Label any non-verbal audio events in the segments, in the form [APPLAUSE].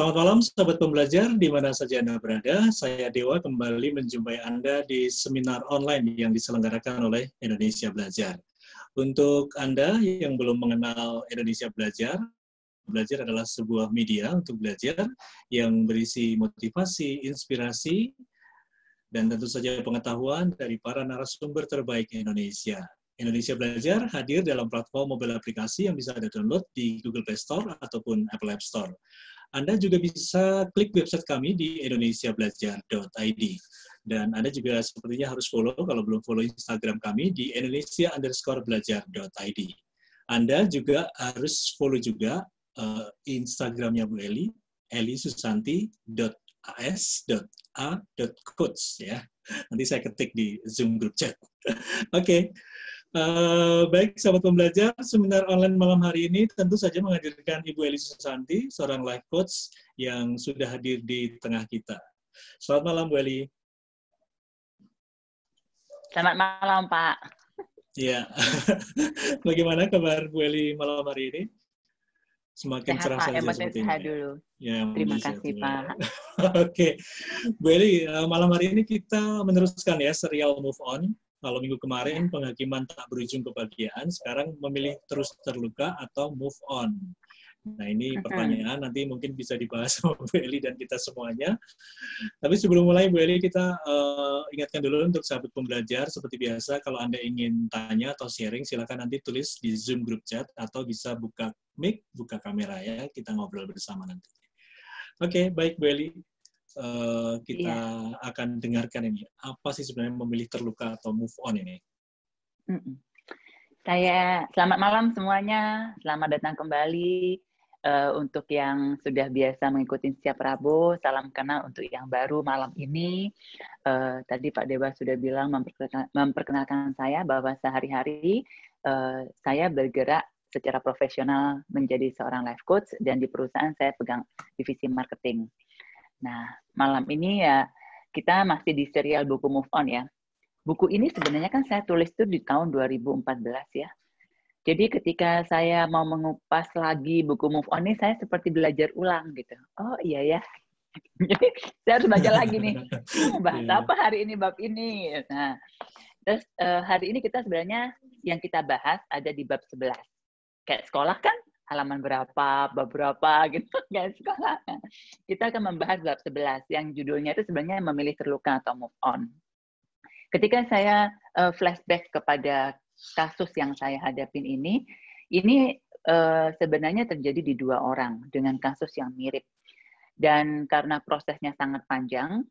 Selamat malam sahabat pembelajar di mana saja Anda berada. Saya Dewa kembali menjumpai Anda di seminar online yang diselenggarakan oleh Indonesia Belajar. Untuk Anda yang belum mengenal Indonesia Belajar, Belajar adalah sebuah media untuk belajar yang berisi motivasi, inspirasi, dan tentu saja pengetahuan dari para narasumber terbaik Indonesia. Indonesia Belajar hadir dalam platform mobile aplikasi yang bisa Anda download di Google Play Store ataupun Apple App Store. Anda juga bisa klik website kami di indonesiabelajar.id. Dan Anda juga sepertinya harus follow, kalau belum follow Instagram kami di indonesia Anda juga harus follow juga uh, Instagramnya Bu Eli, eliSusanti.as.a.coach ya. Nanti saya ketik di Zoom group chat. [LAUGHS] Oke. okay. Uh, baik, sahabat pembelajar, seminar online malam hari ini tentu saja menghadirkan Ibu Elisa Susanti, seorang life coach yang sudah hadir di tengah kita. Selamat malam, Bu Eli. Selamat malam, Pak. Ya, [LAUGHS] bagaimana kabar Bu Eli malam hari ini? Semakin sehat, cerah Pak, saja seperti ini. dulu. Ya, Terima kasih, Pak. [LAUGHS] Oke, Bu Eli, eh, malam hari ini kita meneruskan ya serial Move On kalau minggu kemarin penghakiman tak berujung kebahagiaan, sekarang memilih terus terluka atau move on. Nah ini pertanyaan nanti mungkin bisa dibahas [LAUGHS] sama Bu Eli dan kita semuanya. Tapi sebelum mulai Bu Eli kita uh, ingatkan dulu untuk sahabat pembelajar seperti biasa kalau Anda ingin tanya atau sharing silakan nanti tulis di Zoom group chat atau bisa buka mic, buka kamera ya kita ngobrol bersama nanti. Oke, okay, baik Bu Eli. Eh, kita yeah. akan dengarkan ini. Apa sih sebenarnya memilih terluka atau move on ini? Saya selamat malam semuanya, selamat datang kembali uh, untuk yang sudah biasa mengikuti setiap Rabu. Salam kenal untuk yang baru malam ini. Uh, tadi Pak Dewa sudah bilang memperkenalkan, memperkenalkan saya bahwa sehari-hari uh, saya bergerak secara profesional menjadi seorang life coach dan di perusahaan saya pegang divisi marketing. Nah, malam ini ya kita masih di serial buku Move On ya. Buku ini sebenarnya kan saya tulis tuh di tahun 2014 ya. Jadi ketika saya mau mengupas lagi buku Move On ini, saya seperti belajar ulang gitu. Oh iya ya. [LAUGHS] Jadi saya harus baca lagi nih. Hmm, [LAUGHS] bahas iya. apa hari ini bab ini? Nah, terus uh, hari ini kita sebenarnya yang kita bahas ada di bab 11. Kayak sekolah kan halaman berapa, bab berapa gitu sekolah. [LAUGHS] Kita akan membahas bab 11 yang judulnya itu sebenarnya memilih terluka atau move on. Ketika saya uh, flashback kepada kasus yang saya hadapin ini, ini uh, sebenarnya terjadi di dua orang dengan kasus yang mirip. Dan karena prosesnya sangat panjang,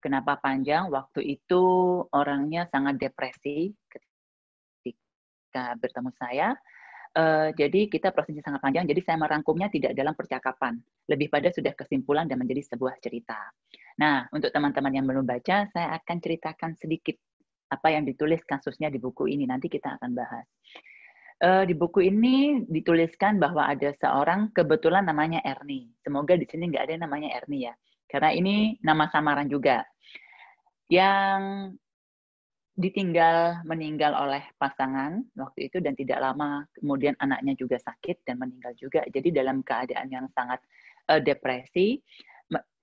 kenapa panjang? Waktu itu orangnya sangat depresi ketika bertemu saya uh, jadi kita prosesnya sangat panjang, jadi saya merangkumnya tidak dalam percakapan. Lebih pada sudah kesimpulan dan menjadi sebuah cerita. Nah, untuk teman-teman yang belum baca, saya akan ceritakan sedikit apa yang ditulis kasusnya di buku ini. Nanti kita akan bahas. Uh, di buku ini dituliskan bahwa ada seorang kebetulan namanya Ernie. Semoga di sini nggak ada namanya Ernie ya, karena ini nama samaran juga. Yang ditinggal meninggal oleh pasangan waktu itu dan tidak lama kemudian anaknya juga sakit dan meninggal juga jadi dalam keadaan yang sangat uh, depresi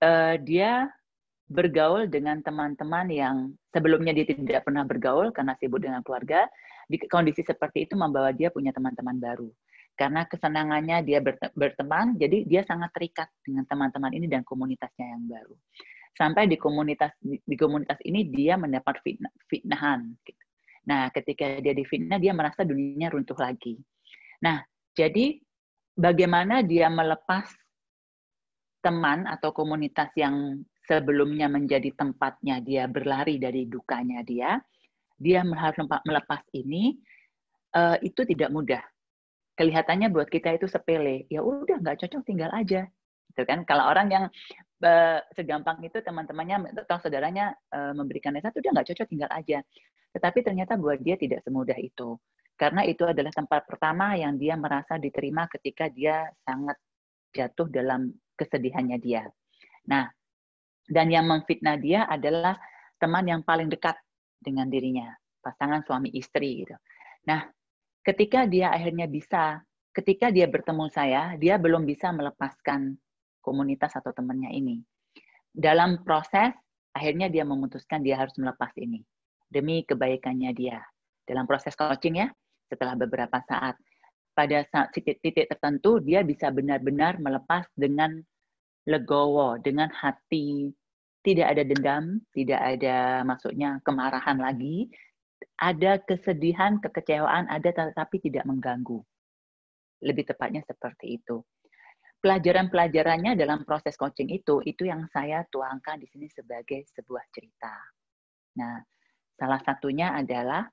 uh, dia bergaul dengan teman-teman yang sebelumnya dia tidak pernah bergaul karena sibuk dengan keluarga di kondisi seperti itu membawa dia punya teman-teman baru karena kesenangannya dia berteman jadi dia sangat terikat dengan teman-teman ini dan komunitasnya yang baru sampai di komunitas di, komunitas ini dia mendapat fitnah, fitnahan. Gitu. Nah, ketika dia difitnah, dia merasa dunianya runtuh lagi. Nah, jadi bagaimana dia melepas teman atau komunitas yang sebelumnya menjadi tempatnya dia berlari dari dukanya dia, dia harus melepas ini, eh, itu tidak mudah. Kelihatannya buat kita itu sepele. Ya udah, nggak cocok, tinggal aja gitu kan kalau orang yang segampang itu teman-temannya atau saudaranya e, memberikan nasihat dia nggak cocok tinggal aja tetapi ternyata buat dia tidak semudah itu karena itu adalah tempat pertama yang dia merasa diterima ketika dia sangat jatuh dalam kesedihannya dia nah dan yang memfitnah dia adalah teman yang paling dekat dengan dirinya pasangan suami istri gitu nah ketika dia akhirnya bisa ketika dia bertemu saya, dia belum bisa melepaskan komunitas atau temannya ini. Dalam proses, akhirnya dia memutuskan dia harus melepas ini demi kebaikannya dia. Dalam proses coaching ya, setelah beberapa saat, pada titik-titik tertentu dia bisa benar-benar melepas dengan legowo, dengan hati tidak ada dendam, tidak ada maksudnya kemarahan lagi, ada kesedihan, kekecewaan ada tetapi tidak mengganggu. Lebih tepatnya seperti itu pelajaran-pelajarannya dalam proses coaching itu, itu yang saya tuangkan di sini sebagai sebuah cerita. Nah, salah satunya adalah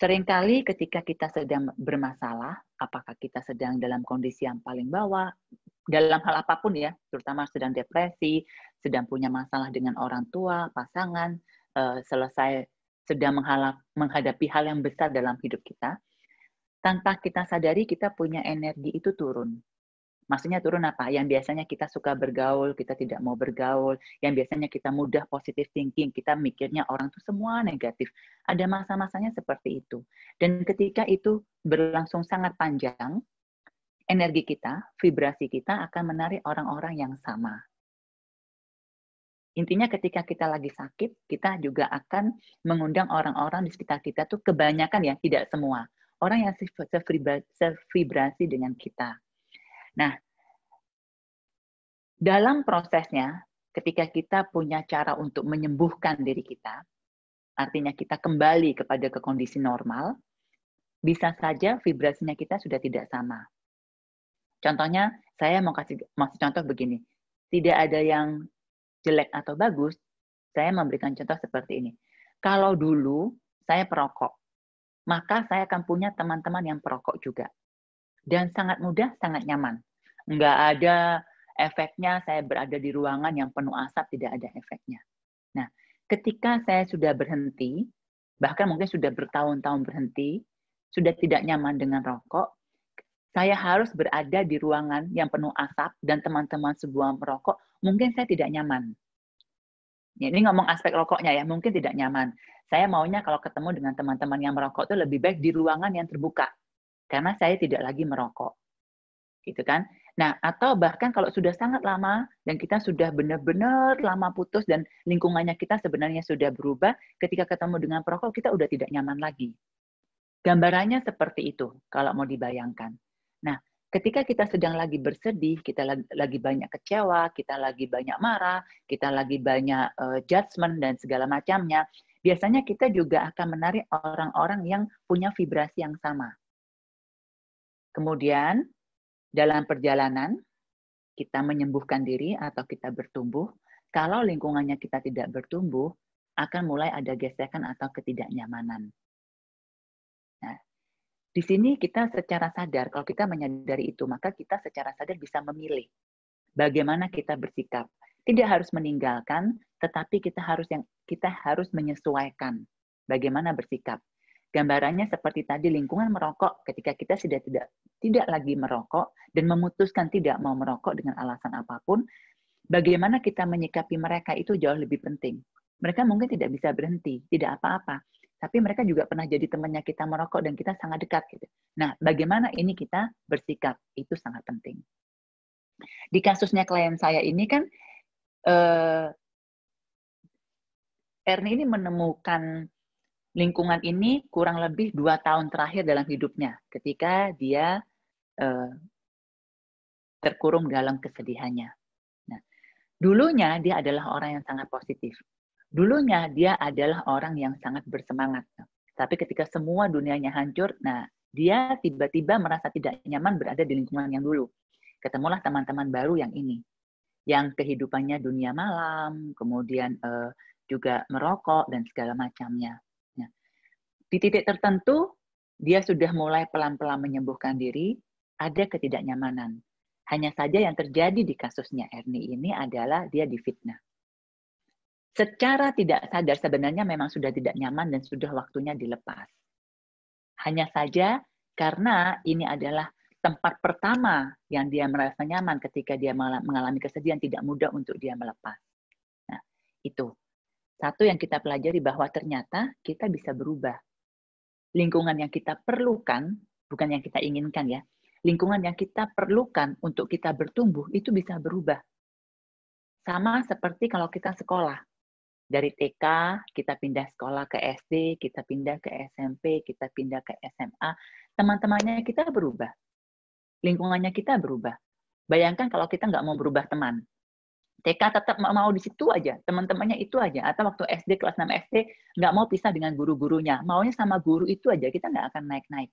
seringkali ketika kita sedang bermasalah, apakah kita sedang dalam kondisi yang paling bawah, dalam hal apapun ya, terutama sedang depresi, sedang punya masalah dengan orang tua, pasangan, eh, selesai sedang menghadapi hal yang besar dalam hidup kita, tanpa kita sadari kita punya energi itu turun Maksudnya turun apa? Yang biasanya kita suka bergaul, kita tidak mau bergaul. Yang biasanya kita mudah positive thinking, kita mikirnya orang itu semua negatif. Ada masa-masanya seperti itu. Dan ketika itu berlangsung sangat panjang, energi kita, vibrasi kita akan menarik orang-orang yang sama. Intinya ketika kita lagi sakit, kita juga akan mengundang orang-orang di sekitar kita tuh kebanyakan ya, tidak semua. Orang yang sevibrasi dengan kita Nah, dalam prosesnya, ketika kita punya cara untuk menyembuhkan diri kita, artinya kita kembali kepada ke kondisi normal, bisa saja vibrasinya kita sudah tidak sama. Contohnya, saya mau kasih, contoh begini, tidak ada yang jelek atau bagus, saya memberikan contoh seperti ini. Kalau dulu saya perokok, maka saya akan punya teman-teman yang perokok juga dan sangat mudah, sangat nyaman. Enggak ada efeknya saya berada di ruangan yang penuh asap, tidak ada efeknya. Nah, ketika saya sudah berhenti, bahkan mungkin sudah bertahun-tahun berhenti, sudah tidak nyaman dengan rokok, saya harus berada di ruangan yang penuh asap dan teman-teman sebuah merokok, mungkin saya tidak nyaman. Ya, ini ngomong aspek rokoknya ya, mungkin tidak nyaman. Saya maunya kalau ketemu dengan teman-teman yang merokok itu lebih baik di ruangan yang terbuka karena saya tidak lagi merokok. Gitu kan? Nah, atau bahkan kalau sudah sangat lama dan kita sudah benar-benar lama putus dan lingkungannya kita sebenarnya sudah berubah, ketika ketemu dengan perokok kita udah tidak nyaman lagi. Gambarannya seperti itu kalau mau dibayangkan. Nah, ketika kita sedang lagi bersedih, kita lagi, banyak kecewa, kita lagi banyak marah, kita lagi banyak uh, judgement dan segala macamnya, biasanya kita juga akan menarik orang-orang yang punya vibrasi yang sama Kemudian dalam perjalanan kita menyembuhkan diri atau kita bertumbuh, kalau lingkungannya kita tidak bertumbuh, akan mulai ada gesekan atau ketidaknyamanan. Nah, di sini kita secara sadar, kalau kita menyadari itu, maka kita secara sadar bisa memilih bagaimana kita bersikap. Tidak harus meninggalkan, tetapi kita harus yang kita harus menyesuaikan bagaimana bersikap. Gambarannya seperti tadi lingkungan merokok ketika kita sudah tidak tidak lagi merokok dan memutuskan tidak mau merokok dengan alasan apapun, bagaimana kita menyikapi mereka itu jauh lebih penting. Mereka mungkin tidak bisa berhenti, tidak apa-apa, tapi mereka juga pernah jadi temannya kita merokok dan kita sangat dekat gitu. Nah, bagaimana ini kita bersikap itu sangat penting. Di kasusnya klien saya ini kan eh, Erni ini menemukan lingkungan ini kurang lebih dua tahun terakhir dalam hidupnya ketika dia Eh, terkurung dalam kesedihannya. Nah, dulunya dia adalah orang yang sangat positif. Dulunya dia adalah orang yang sangat bersemangat. Tapi ketika semua dunianya hancur, nah dia tiba-tiba merasa tidak nyaman berada di lingkungan yang dulu. Ketemulah teman-teman baru yang ini, yang kehidupannya dunia malam, kemudian uh, juga merokok dan segala macamnya. Nah, di titik tertentu dia sudah mulai pelan-pelan menyembuhkan diri, ada ketidaknyamanan. Hanya saja yang terjadi di kasusnya Erni ini adalah dia difitnah. Secara tidak sadar sebenarnya memang sudah tidak nyaman dan sudah waktunya dilepas. Hanya saja karena ini adalah tempat pertama yang dia merasa nyaman ketika dia mengalami kesedihan tidak mudah untuk dia melepas. Nah, itu. Satu yang kita pelajari bahwa ternyata kita bisa berubah. Lingkungan yang kita perlukan, bukan yang kita inginkan ya, lingkungan yang kita perlukan untuk kita bertumbuh itu bisa berubah. Sama seperti kalau kita sekolah. Dari TK, kita pindah sekolah ke SD, kita pindah ke SMP, kita pindah ke SMA. Teman-temannya kita berubah. Lingkungannya kita berubah. Bayangkan kalau kita nggak mau berubah teman. TK tetap mau di situ aja, teman-temannya itu aja. Atau waktu SD, kelas 6 SD, nggak mau pisah dengan guru-gurunya. Maunya sama guru itu aja, kita nggak akan naik-naik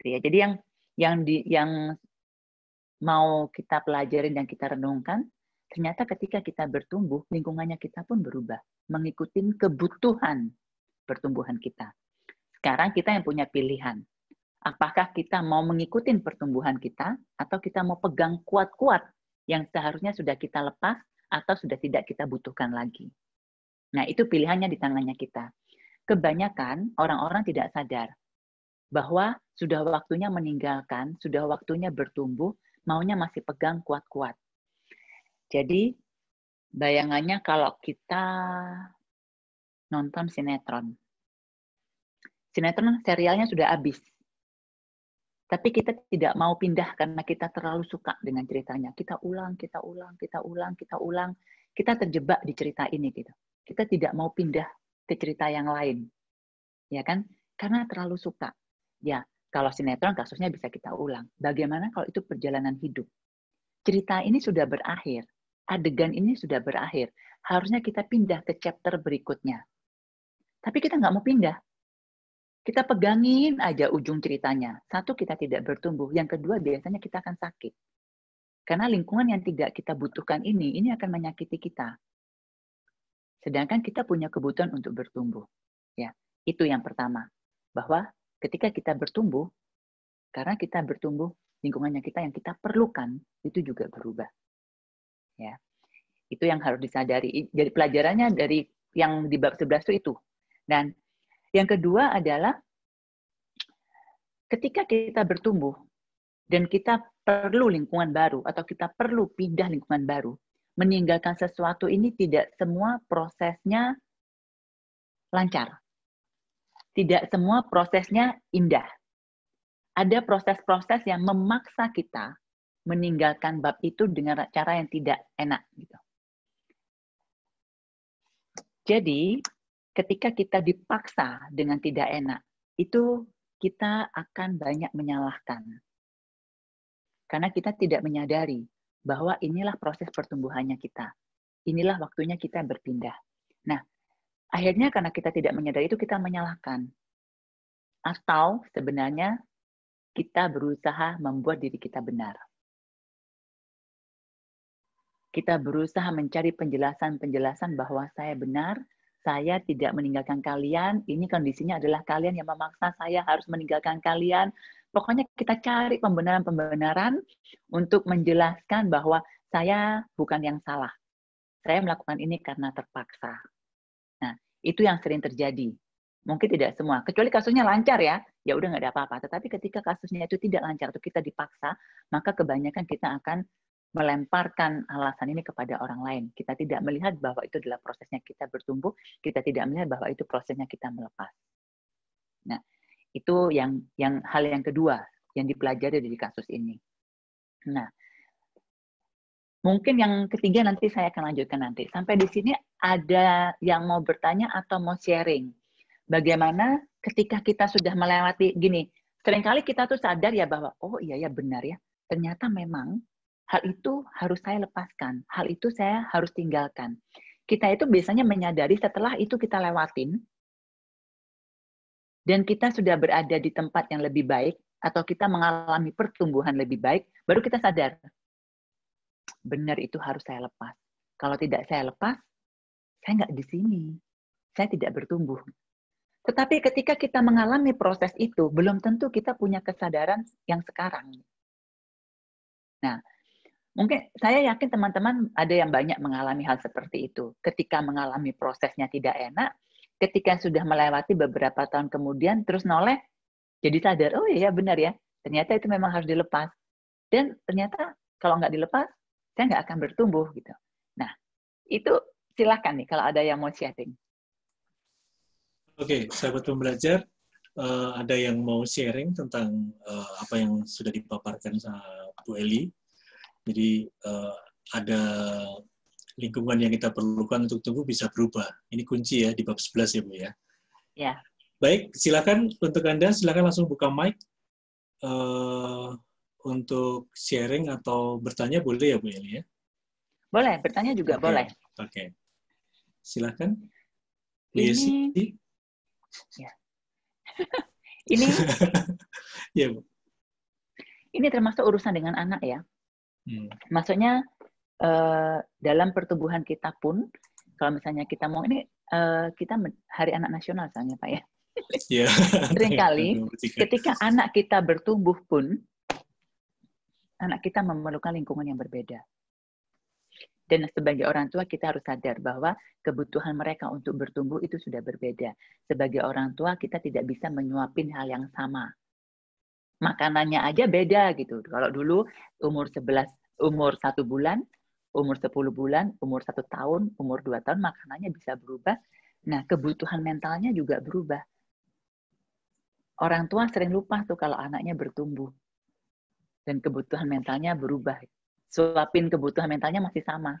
gitu ya. Jadi yang yang di yang mau kita pelajarin dan kita renungkan, ternyata ketika kita bertumbuh, lingkungannya kita pun berubah, mengikuti kebutuhan pertumbuhan kita. Sekarang kita yang punya pilihan. Apakah kita mau mengikuti pertumbuhan kita atau kita mau pegang kuat-kuat yang seharusnya sudah kita lepas atau sudah tidak kita butuhkan lagi. Nah, itu pilihannya di tangannya kita. Kebanyakan orang-orang tidak sadar bahwa sudah waktunya meninggalkan, sudah waktunya bertumbuh, maunya masih pegang kuat-kuat. Jadi bayangannya kalau kita nonton sinetron. Sinetron serialnya sudah habis. Tapi kita tidak mau pindah karena kita terlalu suka dengan ceritanya. Kita ulang, kita ulang, kita ulang, kita ulang. Kita terjebak di cerita ini gitu. Kita tidak mau pindah ke cerita yang lain. Ya kan? Karena terlalu suka Ya, kalau sinetron kasusnya bisa kita ulang. Bagaimana kalau itu perjalanan hidup? Cerita ini sudah berakhir, adegan ini sudah berakhir. Harusnya kita pindah ke chapter berikutnya. Tapi kita nggak mau pindah. Kita pegangin aja ujung ceritanya. Satu, kita tidak bertumbuh. Yang kedua, biasanya kita akan sakit. Karena lingkungan yang tidak kita butuhkan ini, ini akan menyakiti kita. Sedangkan kita punya kebutuhan untuk bertumbuh. Ya, itu yang pertama. Bahwa ketika kita bertumbuh, karena kita bertumbuh, lingkungannya kita yang kita perlukan itu juga berubah. Ya. Itu yang harus disadari. Jadi pelajarannya dari yang di bab 11 itu itu. Dan yang kedua adalah ketika kita bertumbuh dan kita perlu lingkungan baru atau kita perlu pindah lingkungan baru, meninggalkan sesuatu ini tidak semua prosesnya lancar tidak semua prosesnya indah. Ada proses-proses yang memaksa kita meninggalkan bab itu dengan cara yang tidak enak. Gitu. Jadi, ketika kita dipaksa dengan tidak enak, itu kita akan banyak menyalahkan. Karena kita tidak menyadari bahwa inilah proses pertumbuhannya kita. Inilah waktunya kita berpindah Akhirnya karena kita tidak menyadari itu kita menyalahkan. Atau sebenarnya kita berusaha membuat diri kita benar. Kita berusaha mencari penjelasan-penjelasan bahwa saya benar, saya tidak meninggalkan kalian, ini kondisinya adalah kalian yang memaksa saya harus meninggalkan kalian. Pokoknya kita cari pembenaran-pembenaran untuk menjelaskan bahwa saya bukan yang salah. Saya melakukan ini karena terpaksa itu yang sering terjadi. Mungkin tidak semua, kecuali kasusnya lancar ya, ya udah nggak ada apa-apa. Tetapi ketika kasusnya itu tidak lancar atau kita dipaksa, maka kebanyakan kita akan melemparkan alasan ini kepada orang lain. Kita tidak melihat bahwa itu adalah prosesnya kita bertumbuh, kita tidak melihat bahwa itu prosesnya kita melepas. Nah, itu yang yang hal yang kedua yang dipelajari dari kasus ini. Nah, Mungkin yang ketiga nanti saya akan lanjutkan nanti. Sampai di sini ada yang mau bertanya atau mau sharing. Bagaimana ketika kita sudah melewati gini, seringkali kita tuh sadar ya bahwa oh iya ya benar ya. Ternyata memang hal itu harus saya lepaskan, hal itu saya harus tinggalkan. Kita itu biasanya menyadari setelah itu kita lewatin dan kita sudah berada di tempat yang lebih baik atau kita mengalami pertumbuhan lebih baik, baru kita sadar, benar itu harus saya lepas. Kalau tidak saya lepas, saya nggak di sini. Saya tidak bertumbuh. Tetapi ketika kita mengalami proses itu, belum tentu kita punya kesadaran yang sekarang. Nah, mungkin saya yakin teman-teman ada yang banyak mengalami hal seperti itu. Ketika mengalami prosesnya tidak enak, ketika sudah melewati beberapa tahun kemudian terus noleh jadi sadar oh iya, iya benar ya ternyata itu memang harus dilepas dan ternyata kalau nggak dilepas saya nggak akan bertumbuh gitu. Nah, itu silakan nih kalau ada yang mau sharing. Oke, okay, sahabat pembelajar, uh, ada yang mau sharing tentang uh, apa yang sudah dipaparkan sama Bu Eli. Jadi uh, ada lingkungan yang kita perlukan untuk tumbuh bisa berubah. Ini kunci ya di bab 11 ya Bu ya. Ya. Baik, silakan untuk Anda silakan langsung buka mic. Uh, untuk sharing atau bertanya boleh ya Bu Eli ya? Boleh, bertanya juga okay. boleh. Oke. Okay. Silahkan. Ini... Ya. [LAUGHS] Ini... [LAUGHS] ya, Bu. Ini termasuk urusan dengan anak ya. Hmm. Maksudnya eh, dalam pertumbuhan kita pun, kalau misalnya kita mau ini eh, kita Hari Anak Nasional misalnya Pak ya. Yeah. [LAUGHS] Seringkali ketika anak kita bertumbuh pun anak kita memerlukan lingkungan yang berbeda. Dan sebagai orang tua kita harus sadar bahwa kebutuhan mereka untuk bertumbuh itu sudah berbeda. Sebagai orang tua kita tidak bisa menyuapin hal yang sama. Makanannya aja beda gitu. Kalau dulu umur 11 umur satu bulan, umur 10 bulan, umur satu tahun, umur 2 tahun makanannya bisa berubah. Nah, kebutuhan mentalnya juga berubah. Orang tua sering lupa tuh kalau anaknya bertumbuh dan kebutuhan mentalnya berubah. Suapin kebutuhan mentalnya masih sama.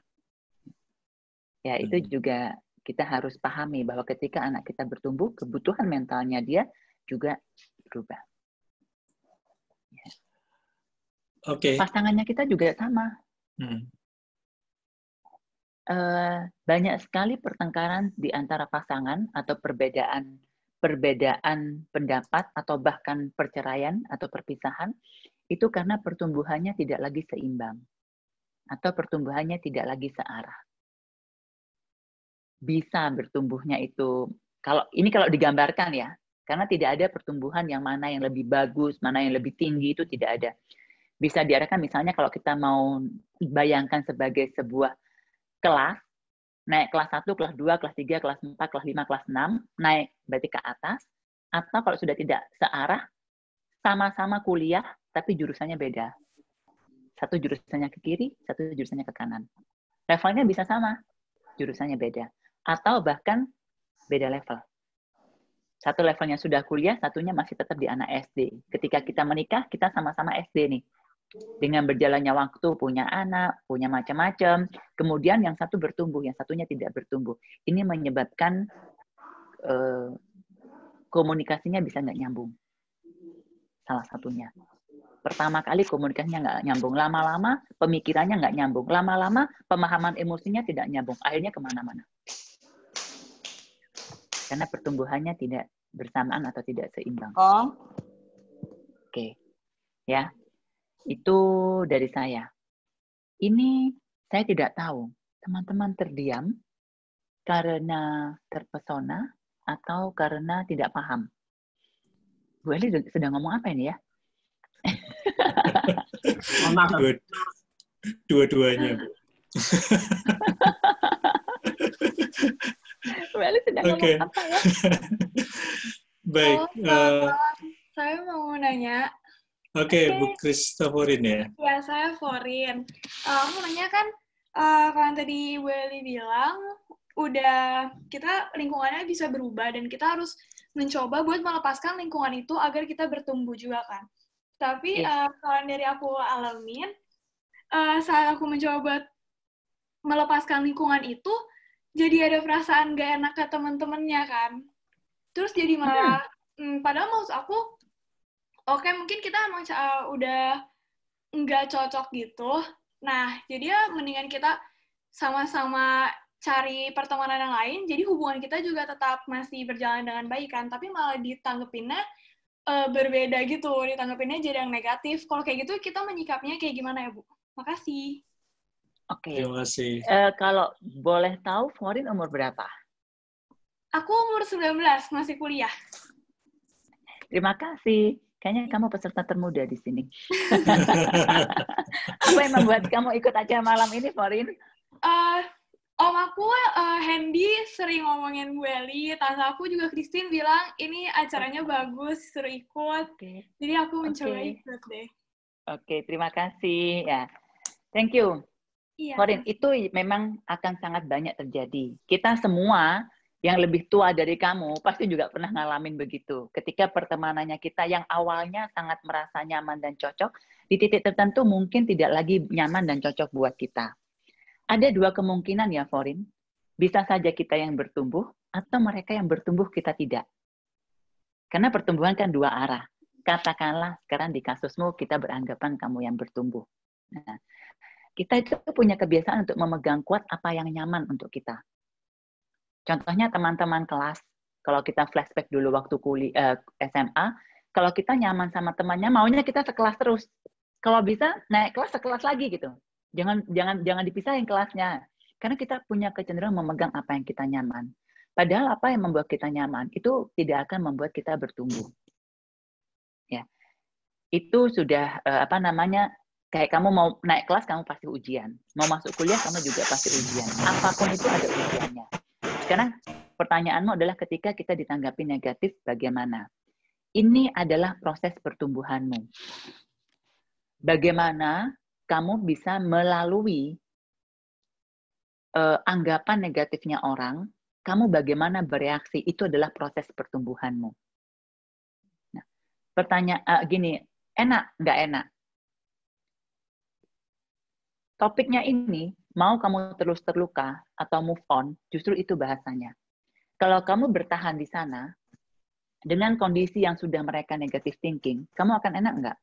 Ya, itu hmm. juga kita harus pahami bahwa ketika anak kita bertumbuh, kebutuhan mentalnya dia juga berubah. Ya. Oke. Okay. Pasangannya kita juga sama. Hmm. Uh, banyak sekali pertengkaran di antara pasangan atau perbedaan perbedaan pendapat atau bahkan perceraian atau perpisahan itu karena pertumbuhannya tidak lagi seimbang atau pertumbuhannya tidak lagi searah. Bisa bertumbuhnya itu kalau ini kalau digambarkan ya, karena tidak ada pertumbuhan yang mana yang lebih bagus, mana yang lebih tinggi itu tidak ada. Bisa diarahkan misalnya kalau kita mau bayangkan sebagai sebuah kelas, naik kelas 1, kelas 2, kelas 3, kelas 4, kelas 5, kelas 6, naik berarti ke atas, atau kalau sudah tidak searah, sama-sama kuliah, tapi jurusannya beda. Satu jurusannya ke kiri, satu jurusannya ke kanan. Levelnya bisa sama, jurusannya beda. Atau bahkan beda level. Satu levelnya sudah kuliah, satunya masih tetap di anak SD. Ketika kita menikah, kita sama-sama SD nih. Dengan berjalannya waktu, punya anak, punya macam-macam. Kemudian yang satu bertumbuh, yang satunya tidak bertumbuh. Ini menyebabkan uh, komunikasinya bisa nggak nyambung. Salah satunya pertama kali komunikasinya nggak nyambung, lama-lama pemikirannya nggak nyambung, lama-lama pemahaman emosinya tidak nyambung, akhirnya kemana-mana. Karena pertumbuhannya tidak bersamaan atau tidak seimbang. Oh. Oke, ya itu dari saya. Ini saya tidak tahu teman-teman terdiam karena terpesona atau karena tidak paham. Bu Eli sedang ngomong apa ini ya? Dua, dua-duanya bu tidak sedang okay. apa ya? Baik. Oh, saya mau nanya. Oke, okay, Bu Krista ya? Ya, saya Forin. Uh, eh, mau nanya kan, uh, kalau tadi Welly bilang, udah kita lingkungannya bisa berubah dan kita harus mencoba buat melepaskan lingkungan itu agar kita bertumbuh juga kan. Tapi yeah. Iya. uh, kalau dari aku alamin, uh, saat aku mencoba buat melepaskan lingkungan itu, jadi ada perasaan gak enak ke teman-temannya kan. Terus jadi hmm. malah Hmm, padahal maksud aku, oke okay, mungkin kita emang udah nggak cocok gitu. Nah, jadi ya mendingan kita sama-sama cari pertemanan yang lain, jadi hubungan kita juga tetap masih berjalan dengan baik kan, tapi malah ditanggepinnya uh, berbeda gitu ditanggapinnya jadi yang negatif kalau kayak gitu kita menyikapnya kayak gimana ya bu makasih oke okay. terima kasih uh, kalau boleh tahu Florin umur berapa aku umur 19 masih kuliah terima kasih Kayaknya kamu peserta termuda di sini. [LAUGHS] [LAUGHS] Apa yang membuat kamu ikut aja malam ini, Forin? Uh, om aku uh, eh, Handy sering ngomongin Bu Eli, tante aku juga Christine bilang ini acaranya okay. bagus, seru ikut. Okay. Jadi aku mencoba okay. ikut deh. Oke, okay, terima kasih ya. Thank you. Iya. Corin, itu memang akan sangat banyak terjadi. Kita semua yang lebih tua dari kamu pasti juga pernah ngalamin begitu. Ketika pertemanannya kita yang awalnya sangat merasa nyaman dan cocok, di titik tertentu mungkin tidak lagi nyaman dan cocok buat kita. Ada dua kemungkinan ya, Forin. Bisa saja kita yang bertumbuh, atau mereka yang bertumbuh kita tidak. Karena pertumbuhan kan dua arah. Katakanlah sekarang di kasusmu kita beranggapan kamu yang bertumbuh. Nah, kita itu punya kebiasaan untuk memegang kuat apa yang nyaman untuk kita. Contohnya teman-teman kelas, kalau kita flashback dulu waktu kuliah eh, SMA, kalau kita nyaman sama temannya, maunya kita sekelas terus. Kalau bisa naik kelas sekelas lagi gitu. Jangan jangan jangan dipisahin kelasnya. Karena kita punya kecenderungan memegang apa yang kita nyaman. Padahal apa yang membuat kita nyaman itu tidak akan membuat kita bertumbuh. Ya. Itu sudah eh, apa namanya? Kayak kamu mau naik kelas kamu pasti ujian, mau masuk kuliah kamu juga pasti ujian. Apapun itu ada ujiannya. karena pertanyaanmu adalah ketika kita ditanggapi negatif bagaimana? Ini adalah proses pertumbuhanmu. Bagaimana kamu bisa melalui uh, anggapan negatifnya orang, kamu bagaimana bereaksi itu adalah proses pertumbuhanmu. Nah, pertanyaan uh, eh, gini, enak nggak enak? Topiknya ini mau kamu terus terluka atau move on, justru itu bahasanya. Kalau kamu bertahan di sana dengan kondisi yang sudah mereka negatif thinking, kamu akan enak nggak?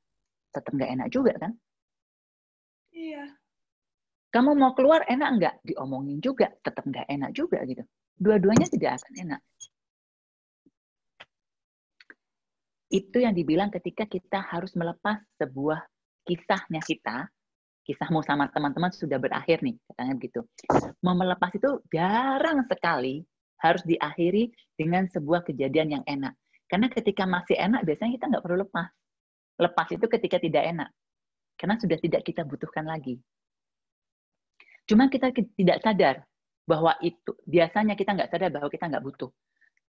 Tetap nggak enak juga kan? Iya. Kamu mau keluar enak nggak? Diomongin juga, tetap nggak enak juga gitu. Dua-duanya tidak akan enak. Itu yang dibilang ketika kita harus melepas sebuah kisahnya kita, kisahmu sama teman-teman sudah berakhir nih, katanya begitu. Mau melepas itu jarang sekali harus diakhiri dengan sebuah kejadian yang enak. Karena ketika masih enak, biasanya kita nggak perlu lepas. Lepas itu ketika tidak enak. Karena sudah tidak kita butuhkan lagi. Cuma kita tidak sadar bahwa itu biasanya kita nggak sadar bahwa kita nggak butuh.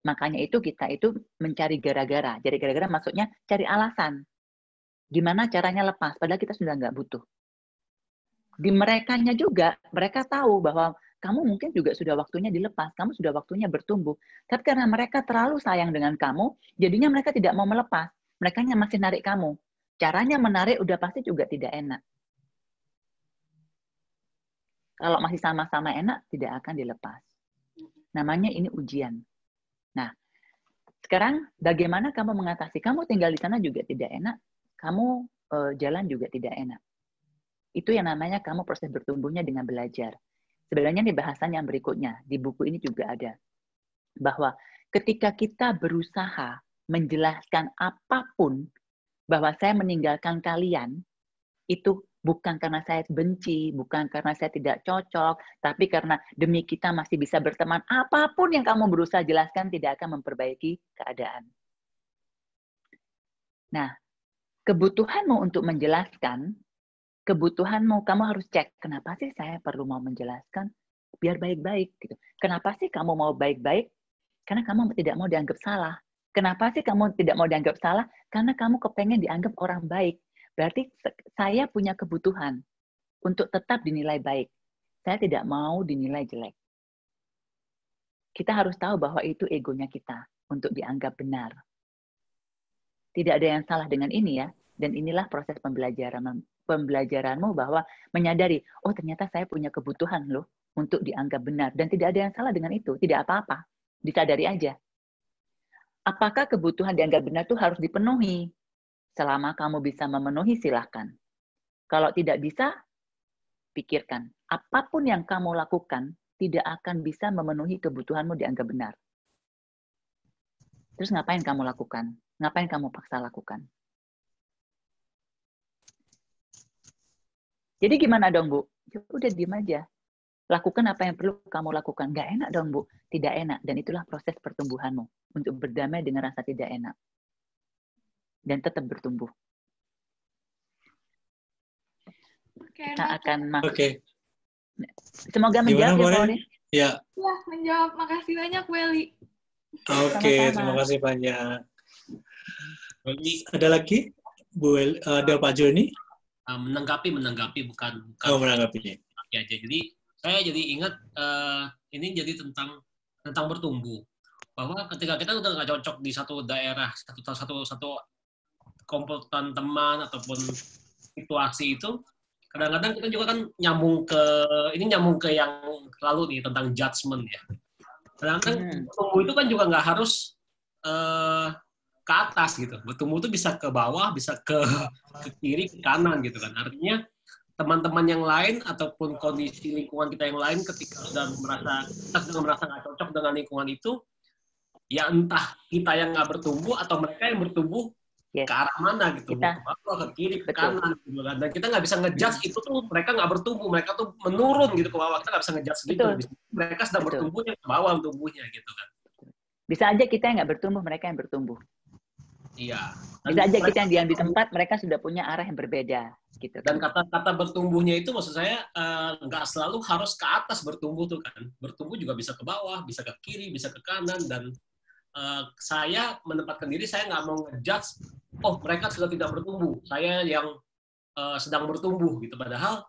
Makanya itu kita itu mencari gara-gara. Jadi gara-gara maksudnya cari alasan. Gimana caranya lepas? Padahal kita sudah nggak butuh. Di merekanya juga, mereka tahu bahwa kamu mungkin juga sudah waktunya dilepas, kamu sudah waktunya bertumbuh. Tapi karena mereka terlalu sayang dengan kamu, jadinya mereka tidak mau melepas. Mereka masih narik kamu. Caranya menarik udah pasti juga tidak enak. Kalau masih sama-sama enak, tidak akan dilepas. Namanya ini ujian. Nah, sekarang bagaimana kamu mengatasi? Kamu tinggal di sana juga tidak enak, kamu e, jalan juga tidak enak. Itu yang namanya kamu proses bertumbuhnya dengan belajar. Sebenarnya di bahasan yang berikutnya, di buku ini juga ada. Bahwa ketika kita berusaha menjelaskan apapun bahwa saya meninggalkan kalian itu bukan karena saya benci, bukan karena saya tidak cocok, tapi karena demi kita masih bisa berteman. Apapun yang kamu berusaha jelaskan tidak akan memperbaiki keadaan. Nah, kebutuhanmu untuk menjelaskan, kebutuhanmu kamu harus cek kenapa sih saya perlu mau menjelaskan biar baik-baik gitu. Kenapa sih kamu mau baik-baik? Karena kamu tidak mau dianggap salah. Kenapa sih kamu tidak mau dianggap salah? Karena kamu kepengen dianggap orang baik. Berarti saya punya kebutuhan untuk tetap dinilai baik. Saya tidak mau dinilai jelek. Kita harus tahu bahwa itu egonya kita untuk dianggap benar. Tidak ada yang salah dengan ini ya. Dan inilah proses pembelajaran pembelajaranmu bahwa menyadari, oh ternyata saya punya kebutuhan loh untuk dianggap benar. Dan tidak ada yang salah dengan itu. Tidak apa-apa. Disadari aja apakah kebutuhan dianggap benar itu harus dipenuhi? Selama kamu bisa memenuhi, silahkan. Kalau tidak bisa, pikirkan. Apapun yang kamu lakukan, tidak akan bisa memenuhi kebutuhanmu dianggap benar. Terus ngapain kamu lakukan? Ngapain kamu paksa lakukan? Jadi gimana dong, Bu? Ya udah diem aja lakukan apa yang perlu kamu lakukan. Gak enak dong, Bu. Tidak enak. Dan itulah proses pertumbuhanmu untuk berdamai dengan rasa tidak enak. Dan tetap bertumbuh. Okay, Kita akan Oke. Okay. Semoga menjawab Gimana, ya, Boleh? Ya. ya, menjawab. Makasih banyak, Weli. Oke, okay, terima kasih banyak. Ada lagi? Bu Weli, eh, ada Pak Joni? Eh, menanggapi, menanggapi, bukan, bukan oh, menanggapi. Ya, jadi saya jadi ingat uh, ini jadi tentang tentang bertumbuh bahwa ketika kita udah nggak cocok di satu daerah satu satu satu komplotan teman ataupun situasi itu kadang-kadang kita juga kan nyambung ke ini nyambung ke yang lalu nih tentang judgement ya kadang-kadang hmm. bertumbuh itu kan juga nggak harus uh, ke atas gitu bertumbuh itu bisa ke bawah bisa ke ke kiri ke kanan gitu kan artinya teman-teman yang lain ataupun kondisi lingkungan kita yang lain ketika sudah merasa kita sudah merasa nggak cocok dengan lingkungan itu ya entah kita yang nggak bertumbuh atau mereka yang bertumbuh yes. Iya. ke arah mana gitu kita. ke bawah ke kiri ke kanan gitu kan. dan kita nggak bisa iya. ngejudge itu tuh mereka nggak bertumbuh mereka tuh menurun gitu ke bawah kita nggak bisa ngejudge gitu mereka sedang bertumbuhnya ke bawah tumbuhnya gitu kan bisa aja kita yang nggak bertumbuh mereka yang bertumbuh Iya. Dan Bisa aja kita yang diam di tempat, mereka sudah punya arah yang berbeda. Gitu. Dan kata-kata bertumbuhnya itu maksud saya eh, nggak uh, selalu harus ke atas bertumbuh tuh kan. Bertumbuh juga bisa ke bawah, bisa ke kiri, bisa ke kanan. Dan uh, saya menempatkan diri, saya nggak mau ngejudge, oh mereka sudah tidak bertumbuh, saya yang uh, sedang bertumbuh gitu. Padahal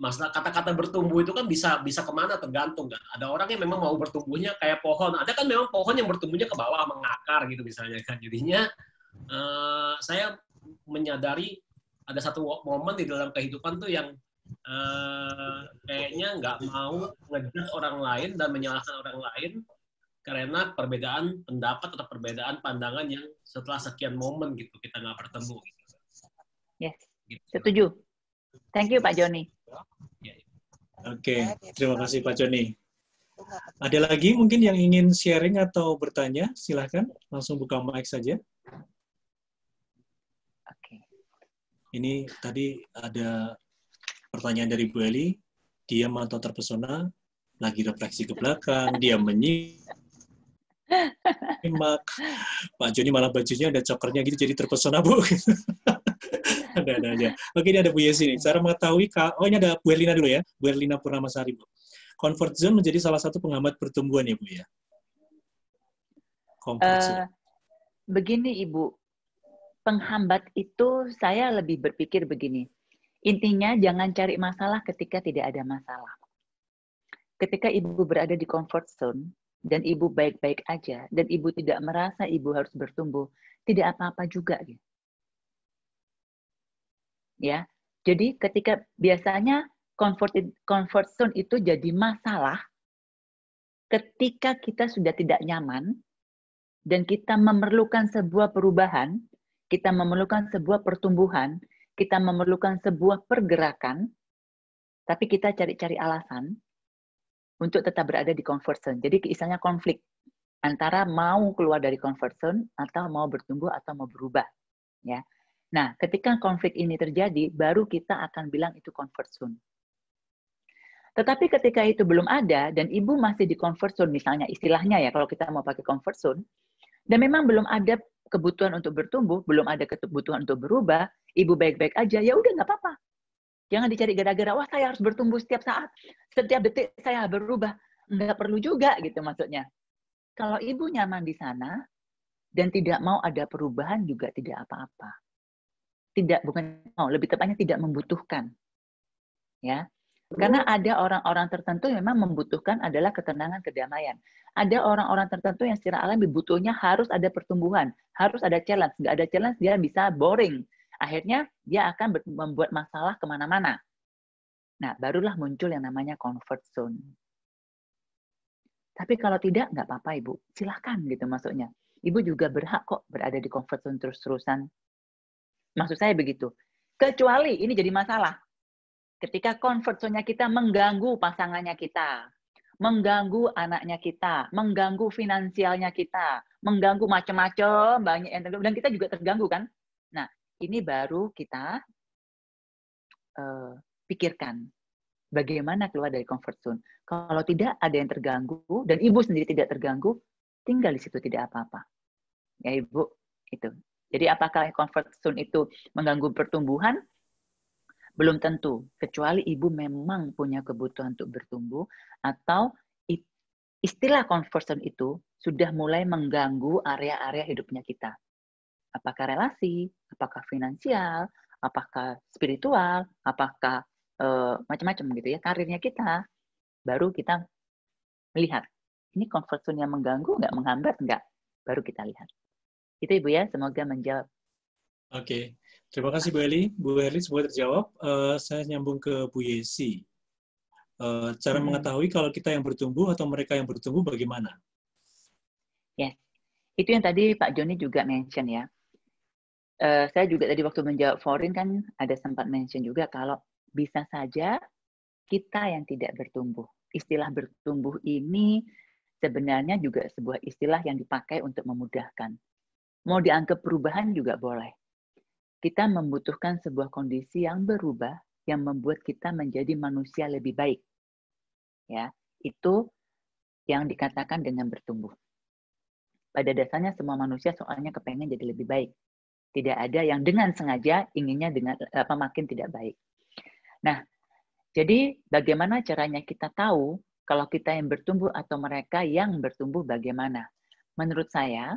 masalah kata-kata bertumbuh itu kan bisa bisa kemana tergantung kan ada orang yang memang mau bertumbuhnya kayak pohon ada kan memang pohon yang bertumbuhnya ke bawah mengakar gitu misalnya kan jadinya Eh, saya menyadari ada satu momen di dalam kehidupan tuh yang uh, kayaknya nggak mau ngejar orang lain dan menyalahkan orang lain karena perbedaan pendapat atau perbedaan pandangan yang setelah sekian momen gitu kita nggak bertemu. Gitu. Yes, gitu. setuju. Thank you Pak Joni. Ya, ya. Oke, okay. terima kasih Pak Joni. Ada lagi mungkin yang ingin sharing atau bertanya? Silahkan langsung buka mic saja. Ini tadi ada pertanyaan dari Bu Eli, dia mantau terpesona, lagi refleksi ke belakang, dia menyimak. Pak Joni malah bajunya ada cokernya gitu, jadi terpesona, Bu. [LAUGHS] ada, ada ada. Oke, ini ada Bu Yesi nih. Cara mengetahui, oh ini ada Bu Erlina dulu ya, Bu Erlina Purnamasari, Bu. Comfort zone menjadi salah satu pengamat pertumbuhan ya, Bu ya? Comfort eh, zone. Uh, begini, Ibu penghambat itu saya lebih berpikir begini. Intinya jangan cari masalah ketika tidak ada masalah. Ketika ibu berada di comfort zone dan ibu baik-baik aja dan ibu tidak merasa ibu harus bertumbuh, tidak apa-apa juga gitu. Ya. Jadi ketika biasanya comfort comfort zone itu jadi masalah ketika kita sudah tidak nyaman dan kita memerlukan sebuah perubahan kita memerlukan sebuah pertumbuhan, kita memerlukan sebuah pergerakan, tapi kita cari-cari alasan untuk tetap berada di comfort zone. Jadi misalnya konflik antara mau keluar dari comfort zone atau mau bertumbuh atau mau berubah, ya. Nah, ketika konflik ini terjadi, baru kita akan bilang itu comfort zone. Tetapi ketika itu belum ada dan ibu masih di comfort zone misalnya istilahnya ya kalau kita mau pakai comfort zone dan memang belum ada kebutuhan untuk bertumbuh, belum ada kebutuhan untuk berubah, ibu baik-baik aja, ya udah nggak apa-apa. Jangan dicari gara-gara, wah saya harus bertumbuh setiap saat, setiap detik saya berubah. Nggak perlu juga gitu maksudnya. Kalau ibu nyaman di sana dan tidak mau ada perubahan juga tidak apa-apa. Tidak, bukan mau, lebih tepatnya tidak membutuhkan. Ya, karena ada orang-orang tertentu yang memang membutuhkan adalah ketenangan kedamaian. Ada orang-orang tertentu yang secara alami butuhnya harus ada pertumbuhan, harus ada challenge. Nggak ada challenge dia bisa boring. Akhirnya dia akan membuat masalah kemana-mana. Nah, barulah muncul yang namanya comfort zone. Tapi kalau tidak, nggak apa-apa Ibu. Silahkan gitu maksudnya. Ibu juga berhak kok berada di comfort zone terus-terusan. Maksud saya begitu. Kecuali ini jadi masalah ketika comfort zone-nya kita mengganggu pasangannya kita, mengganggu anaknya kita, mengganggu finansialnya kita, mengganggu macam-macam banyak yang terganggu dan kita juga terganggu kan? Nah, ini baru kita uh, pikirkan bagaimana keluar dari comfort zone. Kalau tidak ada yang terganggu dan ibu sendiri tidak terganggu, tinggal di situ tidak apa-apa. Ya ibu, itu. Jadi apakah comfort zone itu mengganggu pertumbuhan? Belum tentu, kecuali ibu memang punya kebutuhan untuk bertumbuh atau istilah conversion itu sudah mulai mengganggu area-area hidupnya kita. Apakah relasi, apakah finansial, apakah spiritual, apakah e, macam-macam gitu ya karirnya kita. Baru kita melihat ini zone yang mengganggu nggak, menghambat nggak, baru kita lihat. Itu ibu ya, semoga menjawab. Oke, okay. Terima kasih Bu Eli. Bu Eli semoga terjawab. Uh, saya nyambung ke Bu Yesi. Uh, cara hmm. mengetahui kalau kita yang bertumbuh atau mereka yang bertumbuh bagaimana? Yes, ya, itu yang tadi Pak Joni juga mention ya. Uh, saya juga tadi waktu menjawab foreign kan ada sempat mention juga kalau bisa saja kita yang tidak bertumbuh. Istilah bertumbuh ini sebenarnya juga sebuah istilah yang dipakai untuk memudahkan. Mau dianggap perubahan juga boleh kita membutuhkan sebuah kondisi yang berubah yang membuat kita menjadi manusia lebih baik. Ya, itu yang dikatakan dengan bertumbuh. Pada dasarnya semua manusia soalnya kepengen jadi lebih baik. Tidak ada yang dengan sengaja inginnya dengan eh, apa makin tidak baik. Nah, jadi bagaimana caranya kita tahu kalau kita yang bertumbuh atau mereka yang bertumbuh bagaimana? Menurut saya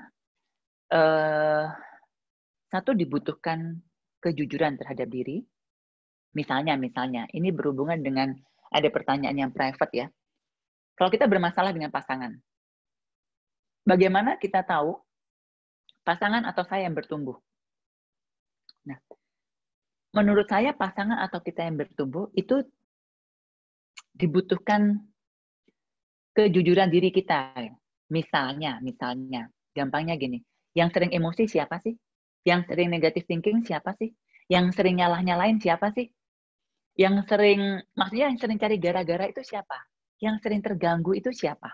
eh satu dibutuhkan kejujuran terhadap diri. Misalnya, misalnya, ini berhubungan dengan ada pertanyaan yang private ya. Kalau kita bermasalah dengan pasangan, bagaimana kita tahu pasangan atau saya yang bertumbuh? Nah, menurut saya pasangan atau kita yang bertumbuh itu dibutuhkan kejujuran diri kita. Misalnya, misalnya, gampangnya gini, yang sering emosi siapa sih? Yang sering negatif thinking siapa sih? Yang sering nyalah-nyalain siapa sih? Yang sering, maksudnya yang sering cari gara-gara itu siapa? Yang sering terganggu itu siapa?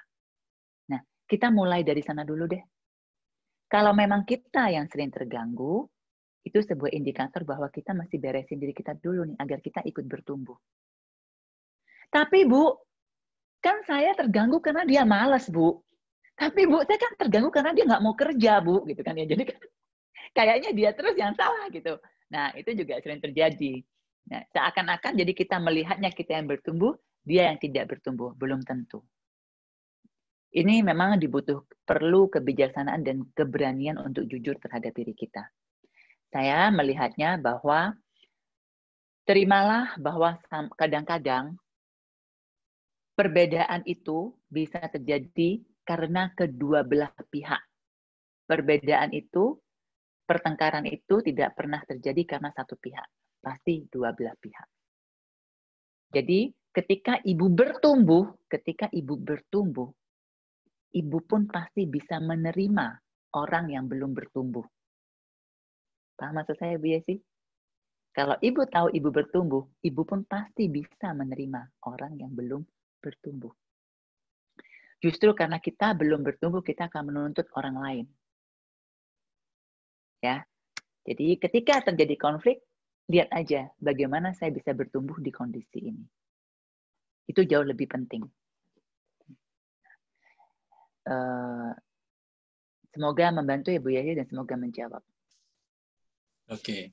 Nah, kita mulai dari sana dulu deh. Kalau memang kita yang sering terganggu, itu sebuah indikator bahwa kita masih beresin diri kita dulu nih, agar kita ikut bertumbuh. Tapi Bu, kan saya terganggu karena dia malas Bu. Tapi Bu, saya kan terganggu karena dia nggak mau kerja Bu, gitu kan ya. Jadi kan kayaknya dia terus yang salah gitu. Nah, itu juga sering terjadi. Nah, seakan-akan jadi kita melihatnya kita yang bertumbuh, dia yang tidak bertumbuh, belum tentu. Ini memang dibutuh perlu kebijaksanaan dan keberanian untuk jujur terhadap diri kita. Saya melihatnya bahwa terimalah bahwa kadang-kadang perbedaan itu bisa terjadi karena kedua belah pihak. Perbedaan itu pertengkaran itu tidak pernah terjadi karena satu pihak, pasti dua belah pihak. Jadi ketika ibu bertumbuh, ketika ibu bertumbuh, ibu pun pasti bisa menerima orang yang belum bertumbuh. Paham maksud saya, Bu Yesi? Kalau ibu tahu ibu bertumbuh, ibu pun pasti bisa menerima orang yang belum bertumbuh. Justru karena kita belum bertumbuh, kita akan menuntut orang lain ya. Jadi ketika terjadi konflik, lihat aja bagaimana saya bisa bertumbuh di kondisi ini. Itu jauh lebih penting. Eh, semoga membantu ya Bu Yasi dan semoga menjawab. Oke. Okay.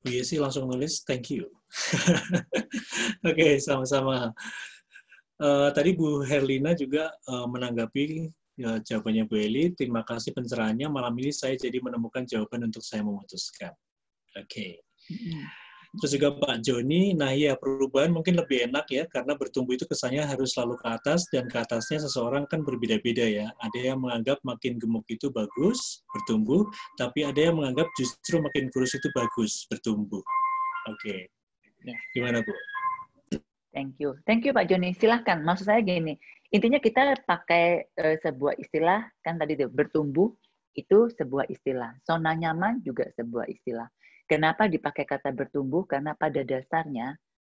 Bu Yesi langsung nulis thank you. [LAUGHS] Oke, okay, sama-sama. Uh, tadi Bu Herlina juga uh, menanggapi ya, jawabannya Bu Eli. Terima kasih pencerahannya. Malam ini saya jadi menemukan jawaban untuk saya memutuskan. Oke. Okay. Terus juga Pak Joni, nah ya perubahan mungkin lebih enak ya, karena bertumbuh itu kesannya harus selalu ke atas, dan ke atasnya seseorang kan berbeda-beda ya. Ada yang menganggap makin gemuk itu bagus, bertumbuh, tapi ada yang menganggap justru makin kurus itu bagus, bertumbuh. Oke. Okay. Ya, gimana Bu? Thank you. Thank you Pak Joni. Silahkan, maksud saya gini, Intinya kita pakai uh, sebuah istilah kan tadi bertumbuh itu sebuah istilah. Zona nyaman juga sebuah istilah. Kenapa dipakai kata bertumbuh? Karena pada dasarnya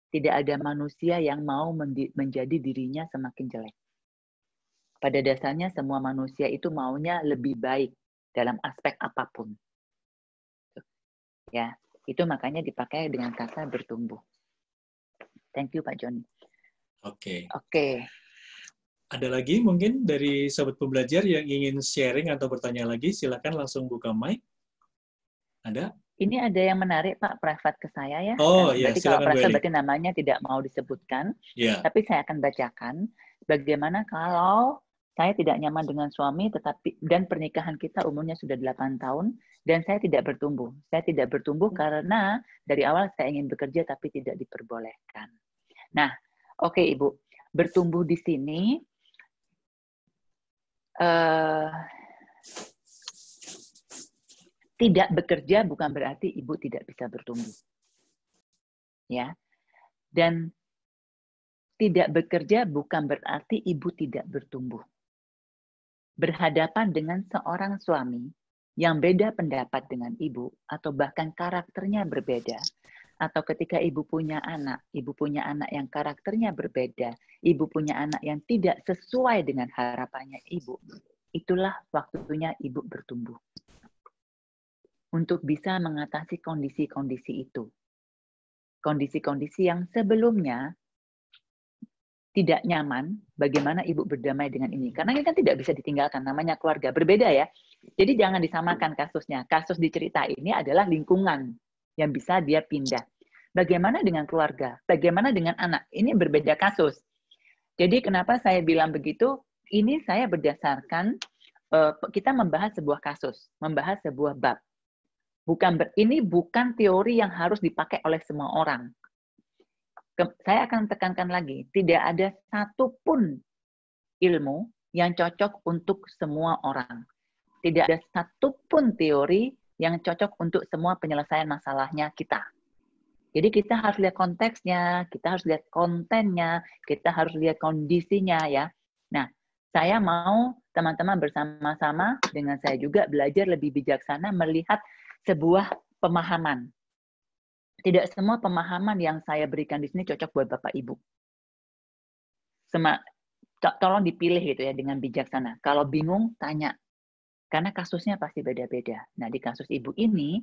tidak ada manusia yang mau menjadi dirinya semakin jelek. Pada dasarnya semua manusia itu maunya lebih baik dalam aspek apapun. Ya, itu makanya dipakai dengan kata bertumbuh. Thank you Pak Joni. Oke. Okay. Oke. Okay. Ada lagi mungkin dari sahabat pembelajar yang ingin sharing atau bertanya lagi, silakan langsung buka mic. Ada? Ini ada yang menarik Pak privat ke saya ya. Oh iya. Berarti kalau berarti namanya tidak mau disebutkan. Yeah. Tapi saya akan bacakan bagaimana kalau saya tidak nyaman dengan suami tetapi dan pernikahan kita umurnya sudah 8 tahun dan saya tidak bertumbuh. Saya tidak bertumbuh karena dari awal saya ingin bekerja tapi tidak diperbolehkan. Nah, oke okay, Ibu. Bertumbuh di sini Eh, tidak bekerja bukan berarti ibu tidak bisa bertumbuh. Ya. Dan tidak bekerja bukan berarti ibu tidak bertumbuh. Berhadapan dengan seorang suami yang beda pendapat dengan ibu atau bahkan karakternya berbeda, atau ketika ibu punya anak, ibu punya anak yang karakternya berbeda, ibu punya anak yang tidak sesuai dengan harapannya ibu, itulah waktunya ibu bertumbuh. Untuk bisa mengatasi kondisi-kondisi itu. Kondisi-kondisi yang sebelumnya tidak nyaman, bagaimana ibu berdamai dengan ini? Karena ini kan tidak bisa ditinggalkan, namanya keluarga. Berbeda ya. Jadi jangan disamakan kasusnya. Kasus di cerita ini adalah lingkungan yang bisa dia pindah. Bagaimana dengan keluarga? Bagaimana dengan anak? Ini berbeda kasus. Jadi kenapa saya bilang begitu? Ini saya berdasarkan eh, kita membahas sebuah kasus, membahas sebuah bab. Bukan ber, ini bukan teori yang harus dipakai oleh semua orang. saya akan tekankan lagi, tidak ada satupun ilmu yang cocok untuk semua orang. Tidak ada satupun teori yang cocok untuk semua penyelesaian masalahnya kita. Jadi kita harus lihat konteksnya, kita harus lihat kontennya, kita harus lihat kondisinya ya. Nah, saya mau teman-teman bersama-sama dengan saya juga belajar lebih bijaksana melihat sebuah pemahaman. Tidak semua pemahaman yang saya berikan di sini cocok buat Bapak Ibu. Sema, tolong dipilih gitu ya dengan bijaksana. Kalau bingung tanya, karena kasusnya pasti beda-beda. Nah, di kasus ibu ini,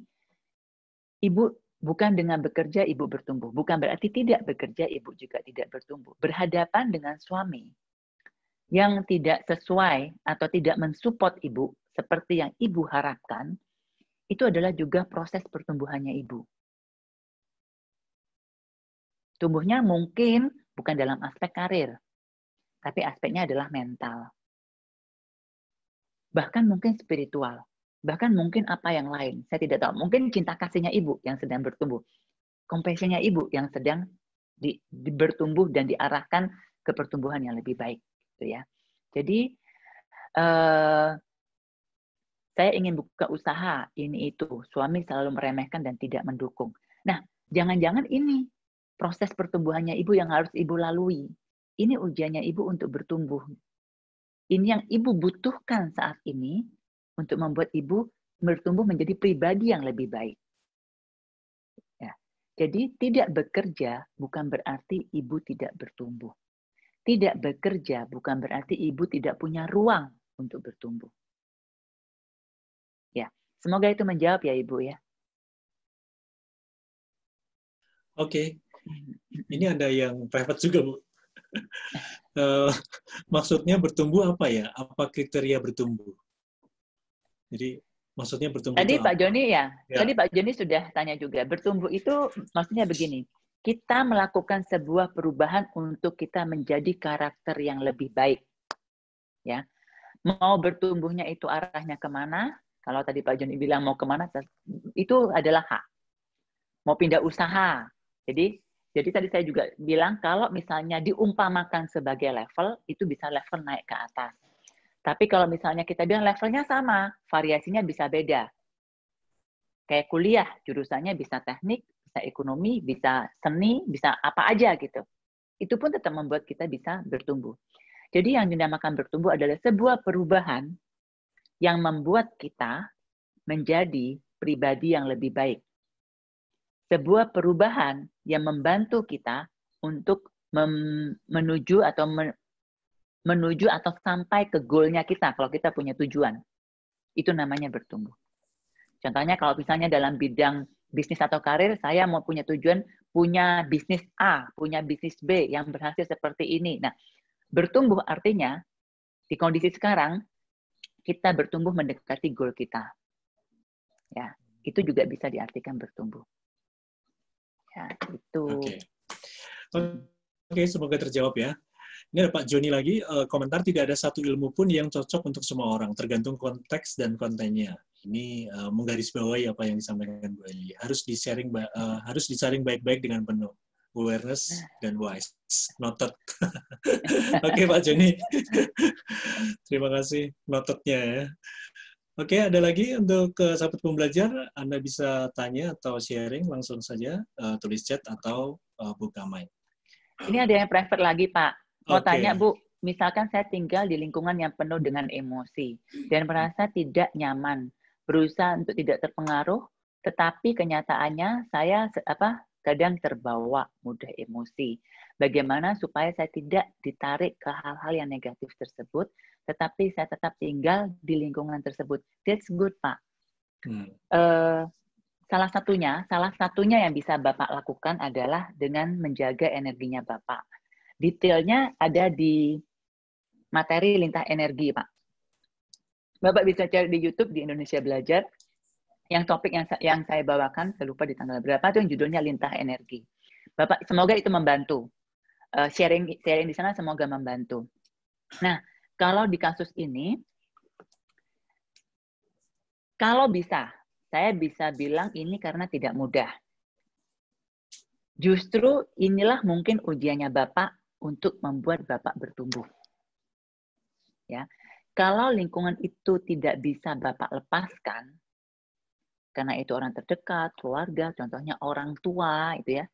ibu bukan dengan bekerja ibu bertumbuh. Bukan berarti tidak bekerja ibu juga tidak bertumbuh. Berhadapan dengan suami yang tidak sesuai atau tidak mensupport ibu seperti yang ibu harapkan, itu adalah juga proses pertumbuhannya ibu. Tumbuhnya mungkin bukan dalam aspek karir, tapi aspeknya adalah mental bahkan mungkin spiritual, bahkan mungkin apa yang lain. Saya tidak tahu. Mungkin cinta kasihnya ibu yang sedang bertumbuh, kompensinya ibu yang sedang di, di, bertumbuh dan diarahkan ke pertumbuhan yang lebih baik, gitu ya. Jadi uh, saya ingin buka usaha ini itu, suami selalu meremehkan dan tidak mendukung. Nah, jangan-jangan ini proses pertumbuhannya ibu yang harus ibu lalui. Ini ujiannya ibu untuk bertumbuh ini yang ibu butuhkan saat ini untuk membuat ibu bertumbuh menjadi pribadi yang lebih baik. Ya. Jadi tidak bekerja bukan berarti ibu tidak bertumbuh. Tidak bekerja bukan berarti ibu tidak punya ruang untuk bertumbuh. Ya, semoga itu menjawab ya Ibu ya. Oke. Okay. Hmm. Ini ada yang private juga, Bu. [LAUGHS] Eh, maksudnya bertumbuh apa ya? Apa kriteria bertumbuh? Jadi maksudnya bertumbuh. Tadi Pak Joni ya, ya. Tadi Pak Joni sudah tanya juga. Bertumbuh itu maksudnya begini. Kita melakukan sebuah perubahan untuk kita menjadi karakter yang lebih baik. Ya. Mau bertumbuhnya itu arahnya kemana? Kalau tadi Pak Joni bilang mau kemana, itu adalah hak. Mau pindah usaha. Jadi jadi tadi saya juga bilang kalau misalnya diumpamakan sebagai level, itu bisa level naik ke atas. Tapi kalau misalnya kita bilang levelnya sama, variasinya bisa beda. Kayak kuliah, jurusannya bisa teknik, bisa ekonomi, bisa seni, bisa apa aja gitu. Itu pun tetap membuat kita bisa bertumbuh. Jadi yang dinamakan bertumbuh adalah sebuah perubahan yang membuat kita menjadi pribadi yang lebih baik sebuah perubahan yang membantu kita untuk menuju atau men menuju atau sampai ke goalnya kita kalau kita punya tujuan. Itu namanya bertumbuh. Contohnya kalau misalnya dalam bidang bisnis atau karir, saya mau punya tujuan punya bisnis A, punya bisnis B yang berhasil seperti ini. Nah, bertumbuh artinya di kondisi sekarang kita bertumbuh mendekati goal kita. Ya, itu juga bisa diartikan bertumbuh. Ya, itu. Oke. Okay. okay, semoga terjawab ya. Ini ada Pak Joni lagi, eh, komentar tidak ada satu ilmu pun yang cocok untuk semua orang, tergantung konteks dan kontennya. Ini uh, menggarisbawahi apa yang disampaikan Bu Eli. Harus disaring, uh, eh, harus disaring baik-baik dengan penuh awareness nah. dan wise. Noted. [LAUGHS] Oke okay, Pak Joni. [LAUGHS] Terima kasih notetnya ya. Oke, ada lagi untuk ke sahabat pembelajar, Anda bisa tanya atau sharing langsung saja, uh, tulis chat atau uh, buka mic. Ini ada yang private lagi, Pak. Mau okay. tanya, Bu, misalkan saya tinggal di lingkungan yang penuh dengan emosi dan merasa tidak nyaman, berusaha untuk tidak terpengaruh, tetapi kenyataannya saya apa kadang terbawa mudah emosi. Bagaimana supaya saya tidak ditarik ke hal-hal yang negatif tersebut tetapi saya tetap tinggal di lingkungan tersebut. That's good, Pak. Hmm. Uh, salah satunya, salah satunya yang bisa Bapak lakukan adalah dengan menjaga energinya Bapak. Detailnya ada di materi lintah energi, Pak. Bapak bisa cari di YouTube di Indonesia Belajar. Yang topik yang yang saya bawakan, saya lupa di tanggal berapa itu yang judulnya lintah energi. Bapak, semoga itu membantu. Uh, sharing sharing di sana semoga membantu. Nah, kalau di kasus ini, kalau bisa, saya bisa bilang ini karena tidak mudah. Justru inilah mungkin ujiannya Bapak untuk membuat Bapak bertumbuh. Ya. Kalau lingkungan itu tidak bisa Bapak lepaskan, karena itu orang terdekat, keluarga, contohnya orang tua, itu ya,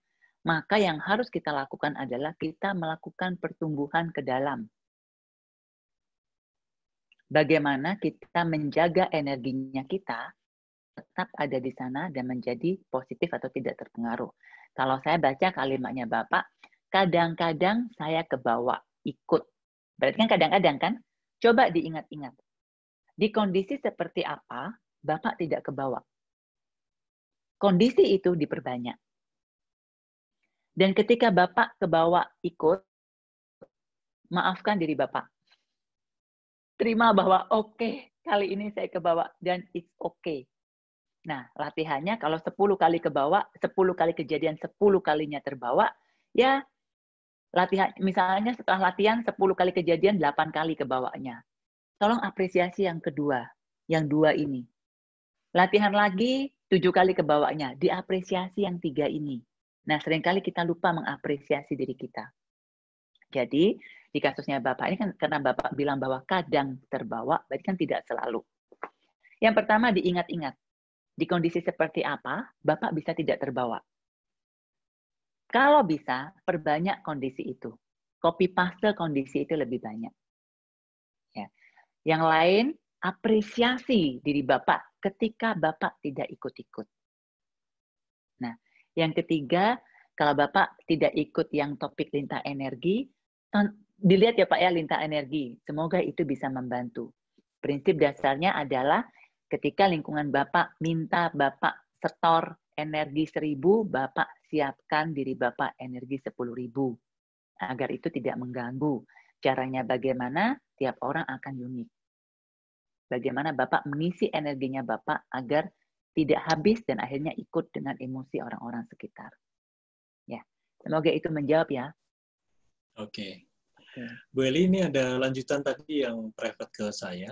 maka yang harus kita lakukan adalah kita melakukan pertumbuhan ke dalam bagaimana kita menjaga energinya kita tetap ada di sana dan menjadi positif atau tidak terpengaruh. Kalau saya baca kalimatnya Bapak, kadang-kadang saya kebawa ikut. Berarti kan kadang-kadang kan? Coba diingat-ingat. Di kondisi seperti apa Bapak tidak kebawa? Kondisi itu diperbanyak. Dan ketika Bapak kebawa ikut, maafkan diri Bapak terima bahwa oke, okay, kali ini saya ke bawah dan it's okay. Nah, latihannya kalau 10 kali ke bawah, 10 kali kejadian 10 kalinya terbawa, ya latihan misalnya setelah latihan 10 kali kejadian 8 kali ke bawahnya. Tolong apresiasi yang kedua, yang dua ini. Latihan lagi 7 kali ke bawahnya, diapresiasi yang tiga ini. Nah, seringkali kita lupa mengapresiasi diri kita. Jadi di kasusnya Bapak ini kan karena Bapak bilang bahwa kadang terbawa, berarti kan tidak selalu. Yang pertama diingat-ingat, di kondisi seperti apa Bapak bisa tidak terbawa. Kalau bisa, perbanyak kondisi itu. Copy paste kondisi itu lebih banyak. Ya. Yang lain, apresiasi diri Bapak ketika Bapak tidak ikut-ikut. Nah, yang ketiga, kalau Bapak tidak ikut yang topik lintah energi, dilihat ya Pak ya lintah energi. Semoga itu bisa membantu. Prinsip dasarnya adalah ketika lingkungan Bapak minta Bapak setor energi seribu, Bapak siapkan diri Bapak energi sepuluh ribu. Agar itu tidak mengganggu. Caranya bagaimana? Tiap orang akan unik. Bagaimana Bapak mengisi energinya Bapak agar tidak habis dan akhirnya ikut dengan emosi orang-orang sekitar. Ya, semoga itu menjawab ya Oke. Okay. Bu Eli, ini ada lanjutan tadi yang private ke saya.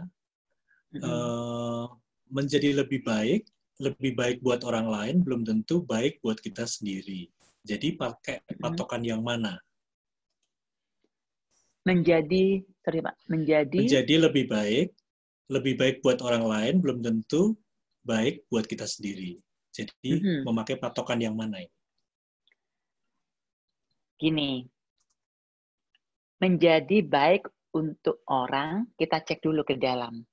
Mm -hmm. uh, menjadi lebih baik, lebih baik buat orang lain belum tentu baik buat kita sendiri. Jadi pakai patokan mm -hmm. yang mana? Menjadi, sorry Pak, menjadi... Menjadi lebih baik, lebih baik buat orang lain belum tentu baik buat kita sendiri. Jadi mm -hmm. memakai patokan yang mana ini? Gini, menjadi baik untuk orang, kita cek dulu ke dalam.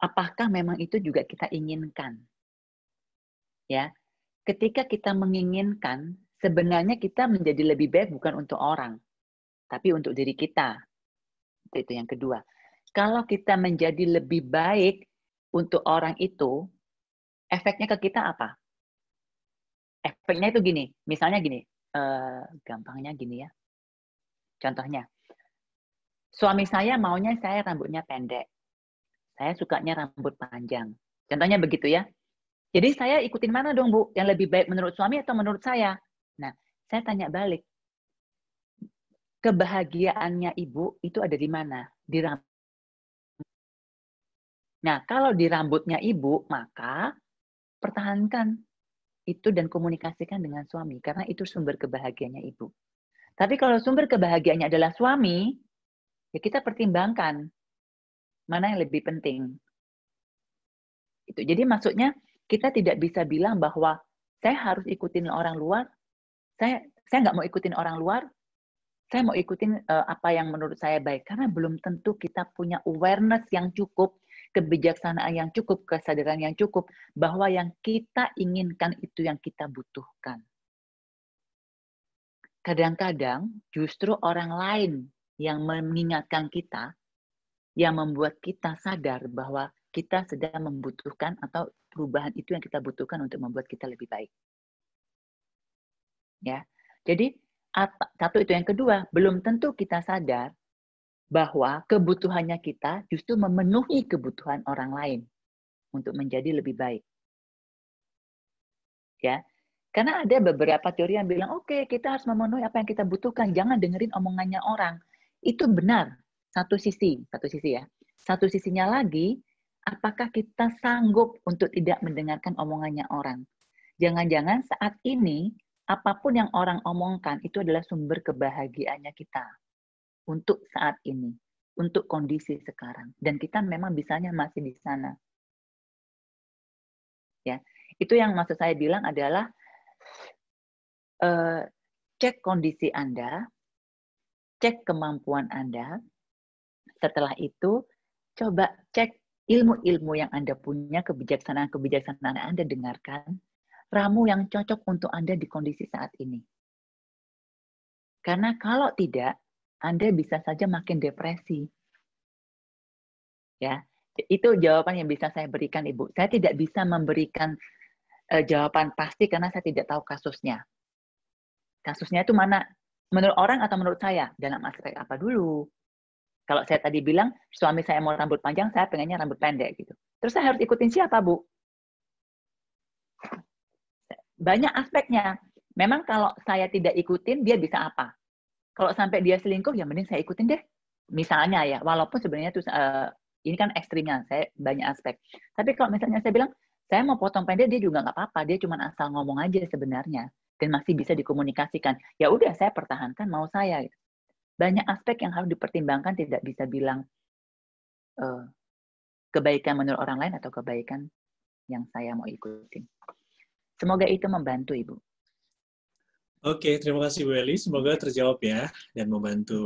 Apakah memang itu juga kita inginkan? Ya, ketika kita menginginkan, sebenarnya kita menjadi lebih baik bukan untuk orang, tapi untuk diri kita. Itu, itu yang kedua. Kalau kita menjadi lebih baik untuk orang itu, efeknya ke kita apa? Efeknya itu gini, misalnya gini, uh, gampangnya gini ya. Contohnya, suami saya maunya saya rambutnya pendek. Saya sukanya rambut panjang. Contohnya begitu ya. Jadi saya ikutin mana dong Bu? Yang lebih baik menurut suami atau menurut saya? Nah, saya tanya balik. Kebahagiaannya Ibu itu ada di mana? Di rambut. Nah, kalau di rambutnya Ibu, maka pertahankan itu dan komunikasikan dengan suami karena itu sumber kebahagiaannya Ibu. Tapi kalau sumber kebahagiaannya adalah suami, ya kita pertimbangkan mana yang lebih penting. Itu. Jadi maksudnya kita tidak bisa bilang bahwa saya harus ikutin orang luar, saya saya nggak mau ikutin orang luar, saya mau ikutin uh, apa yang menurut saya baik karena belum tentu kita punya awareness yang cukup, kebijaksanaan yang cukup, kesadaran yang cukup bahwa yang kita inginkan itu yang kita butuhkan kadang-kadang justru orang lain yang mengingatkan kita, yang membuat kita sadar bahwa kita sedang membutuhkan atau perubahan itu yang kita butuhkan untuk membuat kita lebih baik. Ya, jadi apa, satu itu yang kedua, belum tentu kita sadar bahwa kebutuhannya kita justru memenuhi kebutuhan orang lain untuk menjadi lebih baik. Ya, karena ada beberapa teori yang bilang, oke okay, kita harus memenuhi apa yang kita butuhkan, jangan dengerin omongannya orang. Itu benar, satu sisi, satu sisi ya. Satu sisinya lagi, apakah kita sanggup untuk tidak mendengarkan omongannya orang? Jangan-jangan saat ini, apapun yang orang omongkan itu adalah sumber kebahagiaannya kita untuk saat ini, untuk kondisi sekarang. Dan kita memang bisanya masih di sana. Ya, itu yang maksud saya bilang adalah Eh, cek kondisi Anda, cek kemampuan Anda. Setelah itu, coba cek ilmu-ilmu yang Anda punya, kebijaksanaan-kebijaksanaan Anda dengarkan, ramu yang cocok untuk Anda di kondisi saat ini. Karena kalau tidak, Anda bisa saja makin depresi. Ya, itu jawaban yang bisa saya berikan, Ibu. Saya tidak bisa memberikan eh, jawaban pasti karena saya tidak tahu kasusnya kasusnya itu mana menurut orang atau menurut saya dalam aspek apa dulu kalau saya tadi bilang suami saya mau rambut panjang saya pengennya rambut pendek gitu terus saya harus ikutin siapa bu banyak aspeknya memang kalau saya tidak ikutin dia bisa apa kalau sampai dia selingkuh ya mending saya ikutin deh misalnya ya walaupun sebenarnya itu eh, ini kan ekstrimnya saya banyak aspek tapi kalau misalnya saya bilang saya mau potong pendek dia juga nggak apa-apa dia cuma asal ngomong aja sebenarnya dan masih bisa dikomunikasikan. Ya udah saya pertahankan mau saya. Gitu. Banyak aspek yang harus dipertimbangkan tidak bisa bilang uh, kebaikan menurut orang lain atau kebaikan yang saya mau ikutin. Semoga itu membantu Ibu. Oke, terima kasih Bu Eli. Semoga terjawab ya dan membantu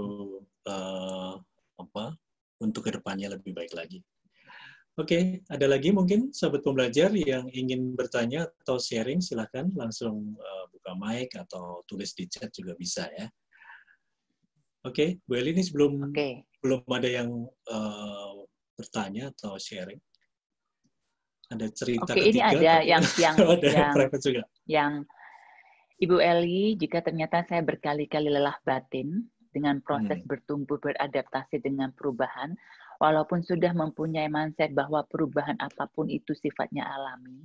uh, apa untuk kedepannya lebih baik lagi. Oke, okay, ada lagi mungkin sahabat pembelajar yang ingin bertanya atau sharing, silahkan langsung eh, buka mic atau tulis di chat juga bisa ya. Oke, okay, Bu Eli ini sebelum okay. belum ada yang uh, bertanya atau sharing. Ada cerita okay, ketiga? Oke, ini [LAUGHS] ada yang yang ada yang, yang, juga. Yang Ibu Eli, jika ternyata saya berkali-kali lelah batin dengan proses hmm. bertumbuh beradaptasi dengan perubahan, walaupun sudah mempunyai mindset bahwa perubahan apapun itu sifatnya alami,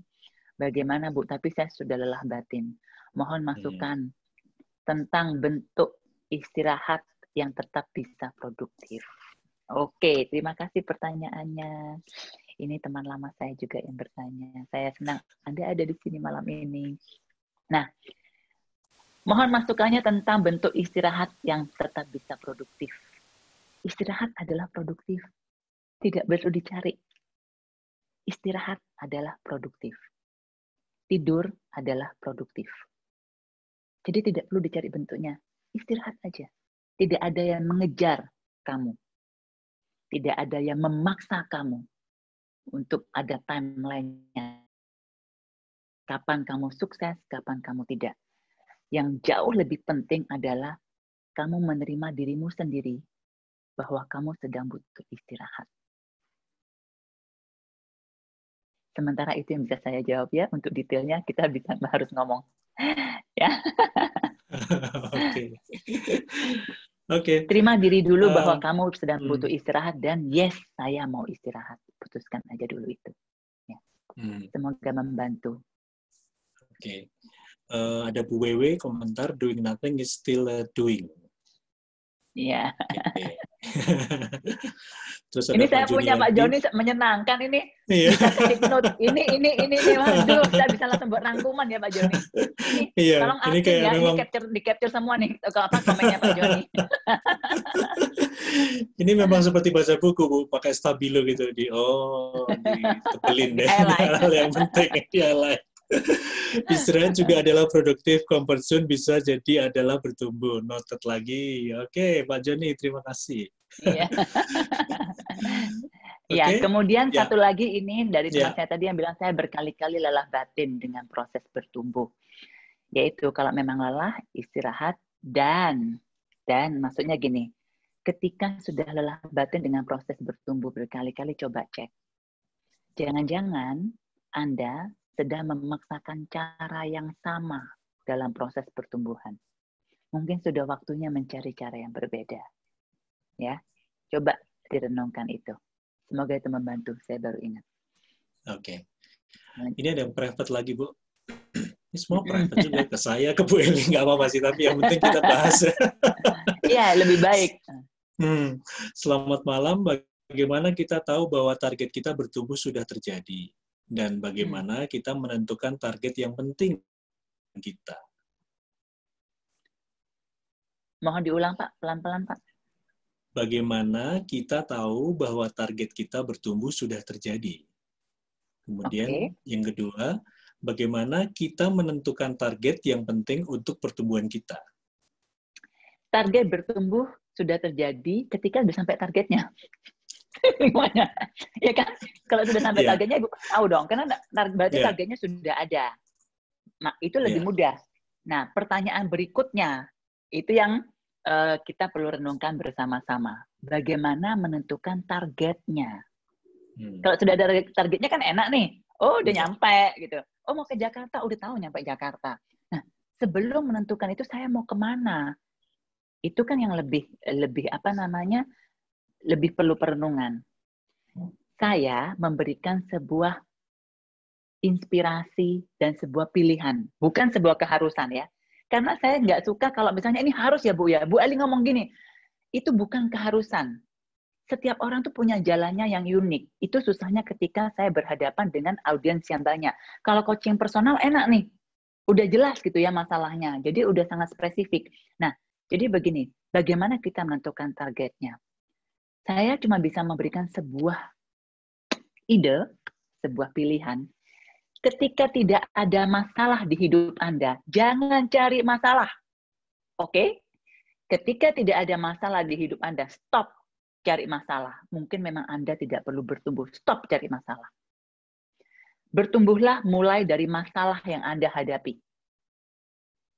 bagaimana Bu? Tapi saya sudah lelah batin. Mohon hmm. masukan hmm. tentang bentuk istirahat yang tetap bisa produktif. Oke, terima kasih pertanyaannya. Ini teman lama saya juga yang bertanya. Saya senang Anda ada di sini malam ini. Nah, mohon masukannya tentang bentuk istirahat yang tetap bisa produktif. Istirahat adalah produktif tidak perlu dicari. Istirahat adalah produktif. Tidur adalah produktif. Jadi tidak perlu dicari bentuknya. Istirahat aja. Tidak ada yang mengejar kamu. Tidak ada yang memaksa kamu untuk ada timeline-nya. Kapan kamu sukses, kapan kamu tidak. Yang jauh lebih penting adalah kamu menerima dirimu sendiri bahwa kamu sedang butuh istirahat. Sementara itu yang bisa saya jawab ya. Untuk detailnya kita bisa [LAUGHS] harus ngomong. ya. [LAUGHS] Oke. Oke. Okay. Terima diri dulu uh, bahwa kamu sedang hmm. butuh istirahat dan yes, saya mau istirahat. Putuskan aja dulu itu. Ya. Hmm. Semoga membantu. Oke. Okay. Uh, eh, ada Bu Wewe komentar doing nothing is still eh, doing. Iya. [LAUGHS] Terus ini saya Juni punya Pak Joni menyenangkan ini. Iya. Ini ini ini ini waduh, kita bisa langsung buat rangkuman ya Pak Joni. Ini, iya. Tolong ini kayak ya, memang... di capture di capture semua nih kalau apa komennya Pak Joni. [LAUGHS] ini memang seperti baca buku Bu, pakai stabilo gitu di oh, ditebelin [LAUGHS] deh. Hal yang penting di highlight. [LAUGHS] Istirahat juga [LAUGHS] adalah produktif, comfort zone bisa jadi adalah bertumbuh. Noted lagi. Oke, okay, Pak Joni, terima kasih. Iya. [LAUGHS] Ya, kemudian ya. satu lagi ini dari ya. teman ya. saya tadi yang bilang saya berkali-kali lelah batin dengan proses bertumbuh. Yaitu kalau memang lelah, istirahat dan dan maksudnya gini, ketika sudah lelah batin dengan proses bertumbuh berkali-kali coba cek. Jangan-jangan Anda sedang memaksakan cara yang sama dalam proses pertumbuhan. Mungkin sudah waktunya mencari cara yang berbeda. Ya, coba direnungkan itu. Semoga itu membantu. Saya baru ingat. Oke. Okay. Ini ada yang private lagi, Bu. [CLEARS THROAT] Ini semua [CLEARS THROAT] private juga ke saya, ke Bu Eli. Nggak apa-apa sih, tapi yang penting kita bahas. [LAUGHS] Iya, lebih baik. Hmm. Selamat malam. Bagaimana kita tahu bahwa target kita bertumbuh sudah terjadi? dan hmm. bagaimana hmm. kita menentukan target yang penting kita. Mohon diulang Pak, pelan-pelan Pak. Bagaimana kita tahu bahwa target kita bertumbuh sudah terjadi? Kemudian okay. yang kedua, bagaimana kita menentukan target yang penting untuk pertumbuhan kita? Target bertumbuh sudah terjadi ketika sudah sampai targetnya semuanya [LAUGHS] ya kan? Kalau sudah sampai yeah. targetnya Ibu tahu dong, karena berarti yeah. targetnya sudah ada. Nah, itu iya. lebih yeah. mudah. Nah, pertanyaan berikutnya itu yang uh, kita perlu renungkan bersama-sama. Bagaimana menentukan targetnya? Hmm. Kalau sudah ada targetnya kan enak nih. Oh, udah iya. nyampe gitu. Oh, mau ke Jakarta, udah tahu nyampe Jakarta. Nah, sebelum menentukan itu saya mau kemana? Itu kan yang lebih lebih apa namanya? lebih perlu perenungan. Saya memberikan sebuah inspirasi dan sebuah pilihan, bukan sebuah keharusan ya. Karena saya nggak suka kalau misalnya ini harus ya Bu ya. Bu Ali ngomong gini, itu bukan keharusan. Setiap orang tuh punya jalannya yang unik. Itu susahnya ketika saya berhadapan dengan audiens yang banyak. Kalau coaching personal enak nih, udah jelas gitu ya masalahnya. Jadi udah sangat spesifik. Nah, jadi begini, bagaimana kita menentukan targetnya? Saya cuma bisa memberikan sebuah ide, sebuah pilihan. Ketika tidak ada masalah di hidup Anda, jangan cari masalah. Oke? Okay? Ketika tidak ada masalah di hidup Anda, stop cari masalah. Mungkin memang Anda tidak perlu bertumbuh. Stop cari masalah. Bertumbuhlah mulai dari masalah yang Anda hadapi.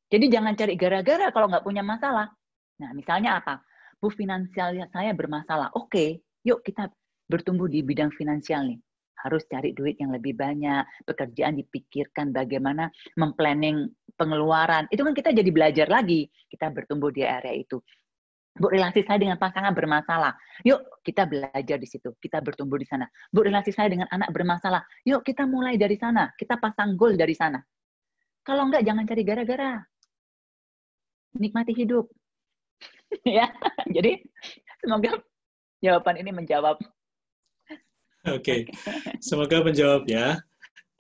Jadi jangan cari gara-gara kalau nggak punya masalah. Nah, misalnya apa? bu finansial saya bermasalah. Oke, okay, yuk kita bertumbuh di bidang finansial nih. Harus cari duit yang lebih banyak, pekerjaan dipikirkan bagaimana memplanning pengeluaran. Itu kan kita jadi belajar lagi, kita bertumbuh di area itu. Bu, relasi saya dengan pasangan bermasalah. Yuk, kita belajar di situ. Kita bertumbuh di sana. Bu, relasi saya dengan anak bermasalah. Yuk, kita mulai dari sana. Kita pasang goal dari sana. Kalau enggak, jangan cari gara-gara. Nikmati hidup [LAUGHS] ya, jadi semoga jawaban ini menjawab. Oke, okay. semoga menjawab ya.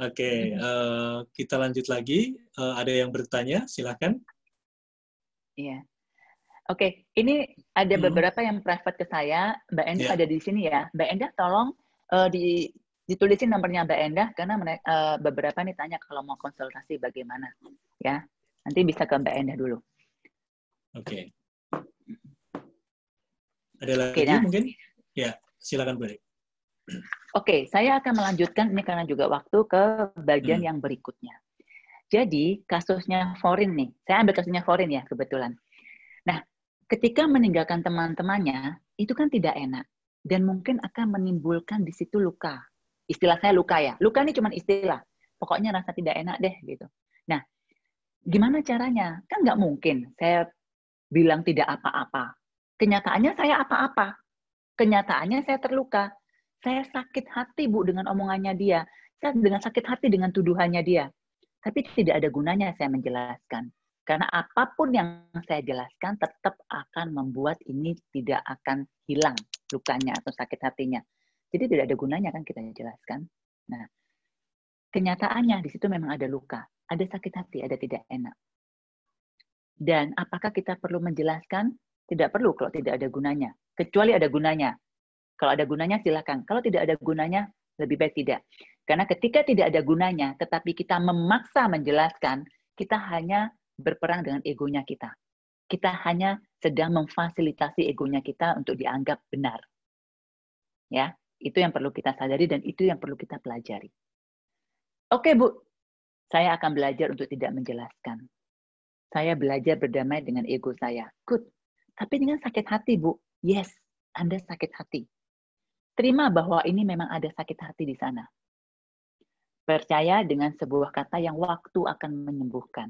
Oke, okay. Mm-hmm. uh, eh, kita lanjut lagi. Uh, ada yang bertanya, silahkan. Iya. Yeah. Oke, okay. ini ada hmm. beberapa yang private ke saya. Mbak Endah yeah. ada di sini ya. Mbak Endah tolong uh, di, ditulisin nomornya Mbak Endah karena uh, beberapa nih tanya kalau mau konsultasi bagaimana. Ya, nanti bisa ke Mbak Endah dulu. Oke. Okay. Ada lagi okay, nah. mungkin? Ya, silakan boleh. Oke, okay, saya akan melanjutkan ini karena juga waktu ke bagian hmm. yang berikutnya. Jadi, kasusnya foreign nih. Saya ambil kasusnya foreign ya, kebetulan. Nah, ketika meninggalkan teman-temannya, itu kan tidak enak. Dan mungkin akan menimbulkan di situ luka. Istilah saya luka ya. Luka ini cuma istilah. Pokoknya rasa tidak enak deh, gitu. Nah, gimana caranya? Kan nggak mungkin saya bilang tidak apa-apa. Kenyataannya saya apa-apa. Kenyataannya saya terluka. Saya sakit hati, Bu, dengan omongannya dia. Saya dengan sakit hati dengan tuduhannya dia. Tapi tidak ada gunanya saya menjelaskan. Karena apapun yang saya jelaskan tetap akan membuat ini tidak akan hilang lukanya atau sakit hatinya. Jadi tidak ada gunanya kan kita jelaskan. Nah, kenyataannya di situ memang ada luka, ada sakit hati, ada tidak enak. Dan apakah kita perlu menjelaskan? Tidak perlu kalau tidak ada gunanya. Kecuali ada gunanya. Kalau ada gunanya silakan. Kalau tidak ada gunanya lebih baik tidak. Karena ketika tidak ada gunanya tetapi kita memaksa menjelaskan, kita hanya berperang dengan egonya kita. Kita hanya sedang memfasilitasi egonya kita untuk dianggap benar. Ya, itu yang perlu kita sadari dan itu yang perlu kita pelajari. Oke, Bu. Saya akan belajar untuk tidak menjelaskan. Saya belajar berdamai dengan ego saya. Good tapi dengan sakit hati, Bu. Yes, Anda sakit hati. Terima bahwa ini memang ada sakit hati di sana. Percaya dengan sebuah kata yang waktu akan menyembuhkan.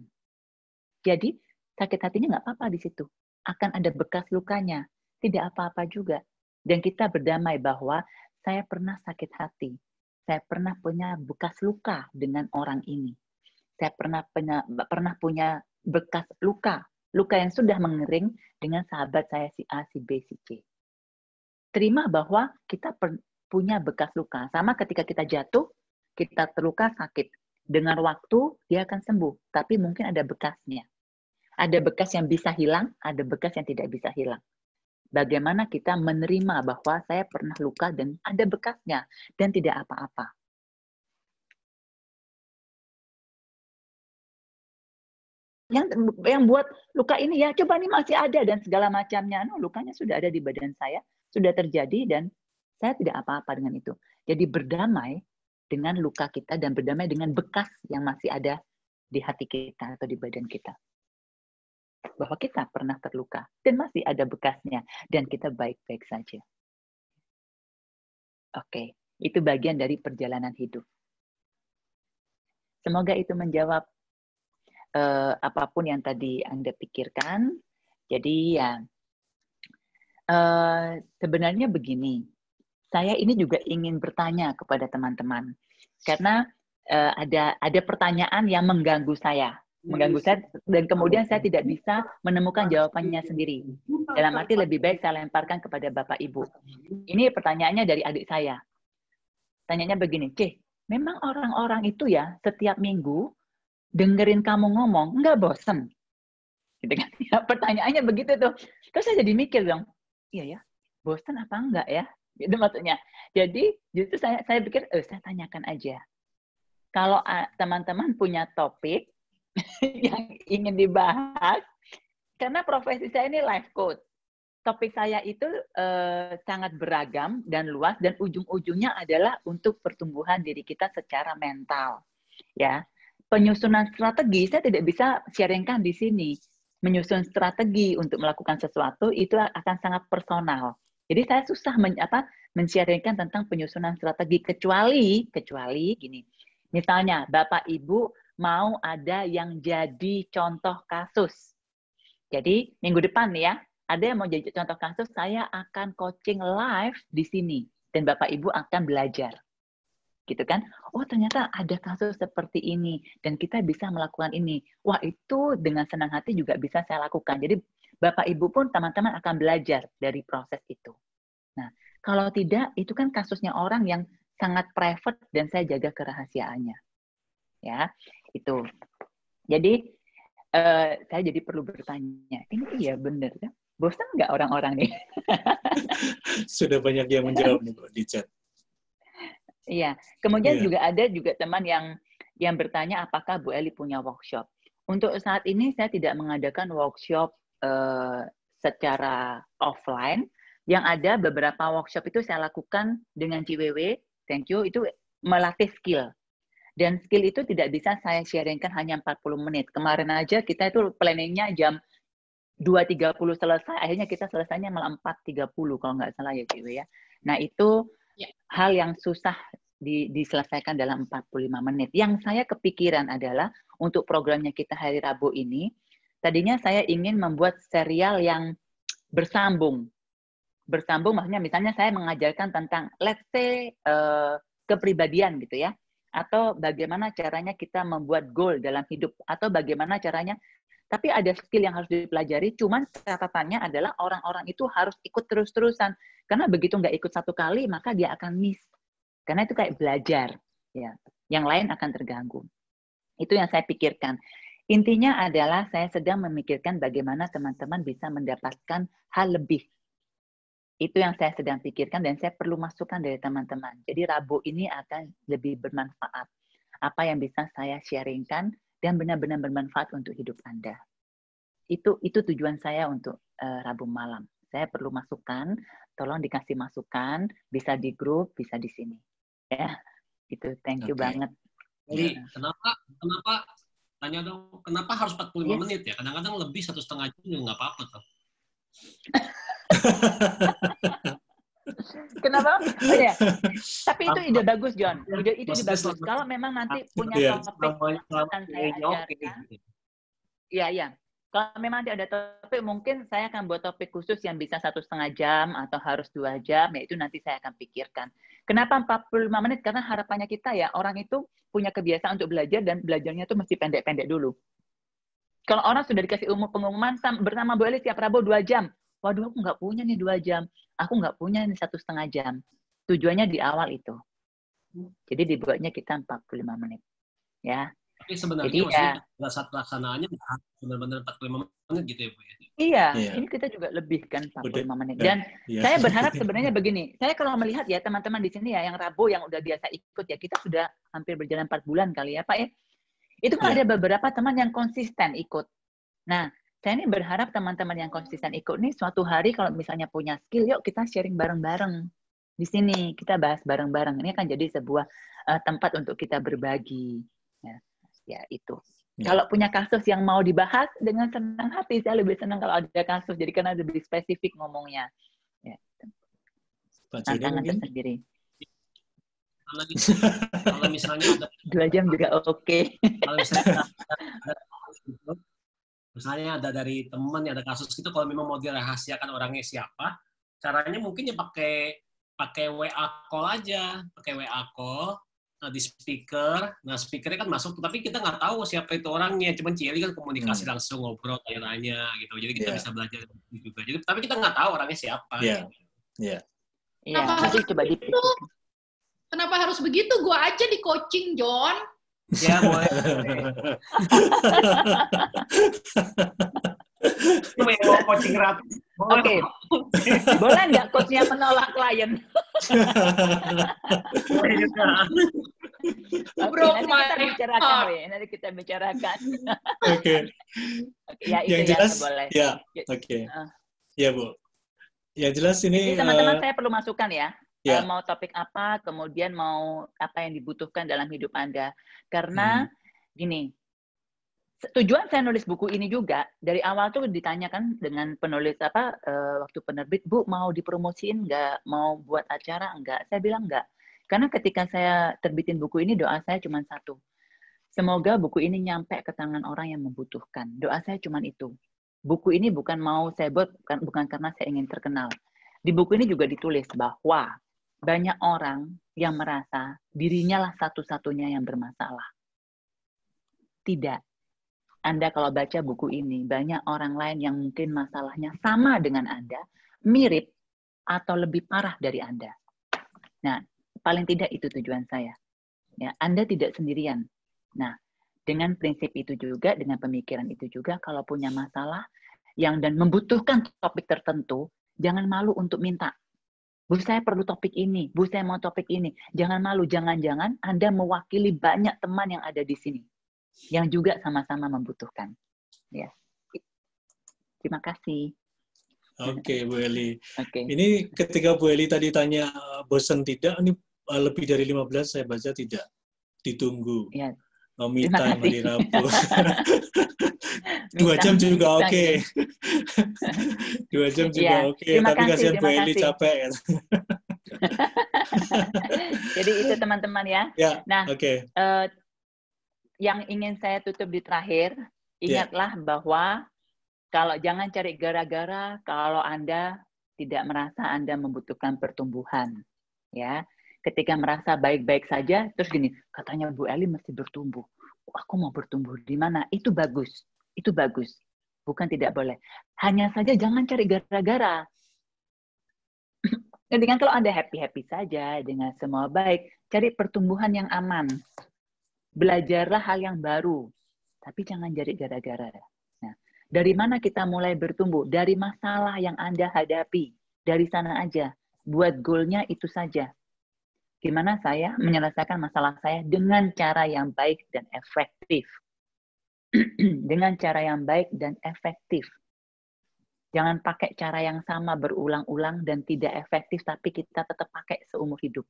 Jadi, sakit hatinya nggak apa-apa di situ. Akan ada bekas lukanya. Tidak apa-apa juga. Dan kita berdamai bahwa saya pernah sakit hati. Saya pernah punya bekas luka dengan orang ini. Saya pernah punya, pernah punya bekas luka luka yang sudah mengering dengan sahabat saya si A, si B, si C. Terima bahwa kita punya bekas luka. Sama ketika kita jatuh, kita terluka sakit. Dengan waktu, dia akan sembuh. Tapi mungkin ada bekasnya. Ada bekas yang bisa hilang, ada bekas yang tidak bisa hilang. Bagaimana kita menerima bahwa saya pernah luka dan ada bekasnya dan tidak apa-apa. yang yang buat luka ini ya coba ini masih ada dan segala macamnya no anu, lukanya sudah ada di badan saya sudah terjadi dan saya tidak apa-apa dengan itu jadi berdamai dengan luka kita dan berdamai dengan bekas yang masih ada di hati kita atau di badan kita bahwa kita pernah terluka dan masih ada bekasnya dan kita baik-baik saja oke itu bagian dari perjalanan hidup semoga itu menjawab uh, apapun yang tadi Anda pikirkan. Jadi ya uh, sebenarnya begini, saya ini juga ingin bertanya kepada teman-teman karena uh, ada ada pertanyaan yang mengganggu saya, mengganggu saya dan kemudian saya tidak bisa menemukan jawabannya sendiri. Dalam arti lebih baik saya lemparkan kepada Bapak Ibu. Ini pertanyaannya dari adik saya. Tanyanya begini, "Cih, memang orang-orang itu ya setiap minggu dengerin kamu ngomong nggak bosen gitu kan [LAUGHS] ya, pertanyaannya begitu tuh terus saya jadi mikir dong iya ya bosen apa enggak ya itu maksudnya jadi justru saya saya pikir eh, saya tanyakan aja kalau teman-teman punya topik [LAUGHS] yang ingin dibahas karena profesi saya ini life coach topik saya itu eh, sangat beragam dan luas dan ujung-ujungnya adalah untuk pertumbuhan diri kita secara mental ya penyusunan strategi saya tidak bisa sharingkan di sini. Menyusun strategi untuk melakukan sesuatu itu akan sangat personal. Jadi saya susah men, apa, mensiarkan tentang penyusunan strategi kecuali kecuali gini. Misalnya Bapak Ibu mau ada yang jadi contoh kasus. Jadi minggu depan ya, ada yang mau jadi contoh kasus, saya akan coaching live di sini dan Bapak Ibu akan belajar gitu kan oh ternyata ada kasus seperti ini dan kita bisa melakukan ini wah itu dengan senang hati juga bisa saya lakukan jadi bapak ibu pun teman-teman akan belajar dari proses itu nah kalau tidak itu kan kasusnya orang yang sangat private dan saya jaga kerahasiaannya ya itu jadi uh, saya jadi perlu bertanya ini iya benar kan bosan nggak orang-orang nih? [LAUGHS] Sudah banyak yang menjawab nih Bu di chat. Iya. Kemudian yeah. juga ada juga teman yang yang bertanya apakah Bu Eli punya workshop. Untuk saat ini saya tidak mengadakan workshop uh, secara offline. Yang ada beberapa workshop itu saya lakukan dengan CWW, thank you, itu melatih skill. Dan skill itu tidak bisa saya sharingkan hanya 40 menit. Kemarin aja kita itu planningnya jam 2.30 selesai, akhirnya kita selesainya malah 4.30 kalau nggak salah ya CWW ya. Nah itu hal yang susah di, diselesaikan dalam 45 menit. Yang saya kepikiran adalah untuk programnya kita hari Rabu ini, tadinya saya ingin membuat serial yang bersambung. Bersambung maksudnya misalnya saya mengajarkan tentang let's say uh, kepribadian gitu ya atau bagaimana caranya kita membuat goal dalam hidup atau bagaimana caranya tapi ada skill yang harus dipelajari, cuman catatannya adalah orang-orang itu harus ikut terus-terusan. Karena begitu nggak ikut satu kali, maka dia akan miss. Karena itu kayak belajar. ya Yang lain akan terganggu. Itu yang saya pikirkan. Intinya adalah saya sedang memikirkan bagaimana teman-teman bisa mendapatkan hal lebih. Itu yang saya sedang pikirkan dan saya perlu masukkan dari teman-teman. Jadi Rabu ini akan lebih bermanfaat. Apa yang bisa saya sharingkan dan benar-benar bermanfaat untuk hidup Anda. Itu itu tujuan saya untuk uh, Rabu malam. Saya perlu masukan, tolong dikasih masukan, bisa di grup, bisa di sini. Ya, itu thank you okay. banget. Jadi ya. kenapa kenapa tanya dong kenapa harus 45 yes. menit ya? Kadang-kadang lebih satu setengah jam juga nggak apa-apa tuh. [LAUGHS] Kenapa? ya. Tapi itu ide bagus, John. Ide itu ide bagus. Kalau memang nanti ah, punya iya, ya, topik akan saya ajarkan. Iya, iya. Kalau memang nanti ada topik, mungkin saya akan buat topik khusus yang bisa satu setengah jam atau harus dua jam, ya itu nanti saya akan pikirkan. Kenapa 45 menit? Karena harapannya kita ya, orang itu punya kebiasaan untuk belajar dan belajarnya itu mesti pendek-pendek dulu. Kalau orang sudah dikasih umum pengumuman, bersama Bu Eli tiap Prabowo dua jam, waduh aku nggak punya nih dua jam, aku nggak punya nih satu setengah jam. Tujuannya di awal itu. Hmm. Jadi dibuatnya kita 45 menit. Ya. Tapi sebenarnya Jadi, maksudnya ya, saat pelaksanaannya benar-benar 45 menit gitu ya Bu ya? Iya, iya. ini kita juga lebih kan 45 lima menit. Dan yeah. saya [LAUGHS] berharap sebenarnya begini, saya kalau melihat ya teman-teman di sini ya yang Rabu yang udah biasa ikut ya, kita sudah hampir berjalan 4 bulan kali ya Pak ya. Itu kan yeah. ada beberapa teman yang konsisten ikut. Nah, saya ini berharap teman-teman yang konsisten ikut nih suatu hari kalau misalnya punya skill, yuk kita sharing bareng-bareng di sini kita bahas bareng-bareng. Ini akan jadi sebuah uh, tempat untuk kita berbagi. Ya, ya itu. Ya. Kalau punya kasus yang mau dibahas dengan senang hati, saya lebih senang kalau ada kasus. Jadi karena lebih spesifik ngomongnya. Ya. Tantangan tersendiri. Kalau misalnya, dua jam juga oke. Okay. Kalau misalnya [LAUGHS] misalnya ada dari teman ada kasus gitu kalau memang mau dirahasiakan orangnya siapa caranya mungkin ya pakai pakai WA call aja pakai WA call nah di speaker nah speakernya kan masuk tapi kita nggak tahu siapa itu orangnya cuman ciri kan komunikasi hmm. langsung ngobrol tanya-tanya gitu jadi kita yeah. bisa belajar juga jadi tapi kita nggak tahu orangnya siapa Iya. Iya. Iya. coba kenapa harus begitu? Gua aja di coaching, John. Ya [LAUGHS] boleh. Itu coaching gratis. Oke. Boleh nggak coachnya menolak klien? Bro, okay, nanti kita bicarakan, ya. Nanti kita bicarakan. Oke. okay. ya, yang ya, jelas, ya, boleh. Ya, oke. Okay. Uh. Ya, Bu. Ya jelas ini. teman-teman uh, saya perlu masukkan ya yeah. Ya. uh, mau topik apa, kemudian mau apa yang dibutuhkan dalam hidup Anda. Karena hmm. gini, tujuan saya nulis buku ini juga dari awal tuh ditanyakan dengan penulis apa uh, waktu penerbit, Bu mau dipromosiin nggak, mau buat acara nggak? Saya bilang nggak, karena ketika saya terbitin buku ini doa saya cuma satu. Semoga buku ini nyampe ke tangan orang yang membutuhkan. Doa saya cuma itu. Buku ini bukan mau saya buat, bukan karena saya ingin terkenal. Di buku ini juga ditulis bahwa banyak orang yang merasa dirinya lah satu-satunya yang bermasalah. Tidak. Anda kalau baca buku ini, banyak orang lain yang mungkin masalahnya sama dengan Anda, mirip atau lebih parah dari Anda. Nah, paling tidak itu tujuan saya. Ya, Anda tidak sendirian. Nah, dengan prinsip itu juga, dengan pemikiran itu juga, kalau punya masalah yang dan membutuhkan topik tertentu, jangan malu untuk minta Bu, saya perlu topik ini. Bu, saya mau topik ini. Jangan malu, jangan-jangan Anda mewakili banyak teman yang ada di sini yang juga sama-sama membutuhkan. Ya. Terima kasih. Oke, okay, Bu Eli. Okay. Ini ketika Bu Eli tadi tanya eh, bosan tidak, ini eh, lebih dari 15 saya baca tidak. Ditunggu. Ya. Me time hari Rabu. [LAUGHS] Iya. [LAUGHS] Dua jam juga iya. oke. Okay. Dua jam juga ya. oke, okay. tapi kasih, kasihan Bu Eli capek. Ya. [LAUGHS] [LAUGHS] Jadi itu teman-teman ya. ya. Nah, okay. uh, eh, yang ingin saya tutup di terakhir, ya. ingatlah yeah. bahwa kalau jangan cari gara-gara kalau Anda tidak merasa Anda membutuhkan pertumbuhan. Ya, ketika merasa baik-baik saja, terus gini, katanya Bu Eli mesti bertumbuh. Aku mau bertumbuh di mana? Itu bagus. Itu bagus. Bukan tidak boleh. Hanya saja jangan cari gara-gara. [CLEARS THROAT] dengan kalau Anda happy-happy saja dengan semua baik, cari pertumbuhan yang aman. Belajarlah hal yang baru. Tapi jangan cari gara-gara. Nah, dari mana kita mulai bertumbuh? Dari masalah yang Anda hadapi. Dari sana aja. Buat goalnya itu saja gimana saya menyelesaikan masalah saya dengan cara yang baik dan efektif. [CLEARS THROAT] dengan cara yang baik dan efektif. Jangan pakai cara yang sama berulang-ulang dan tidak efektif, tapi kita tetap pakai seumur hidup,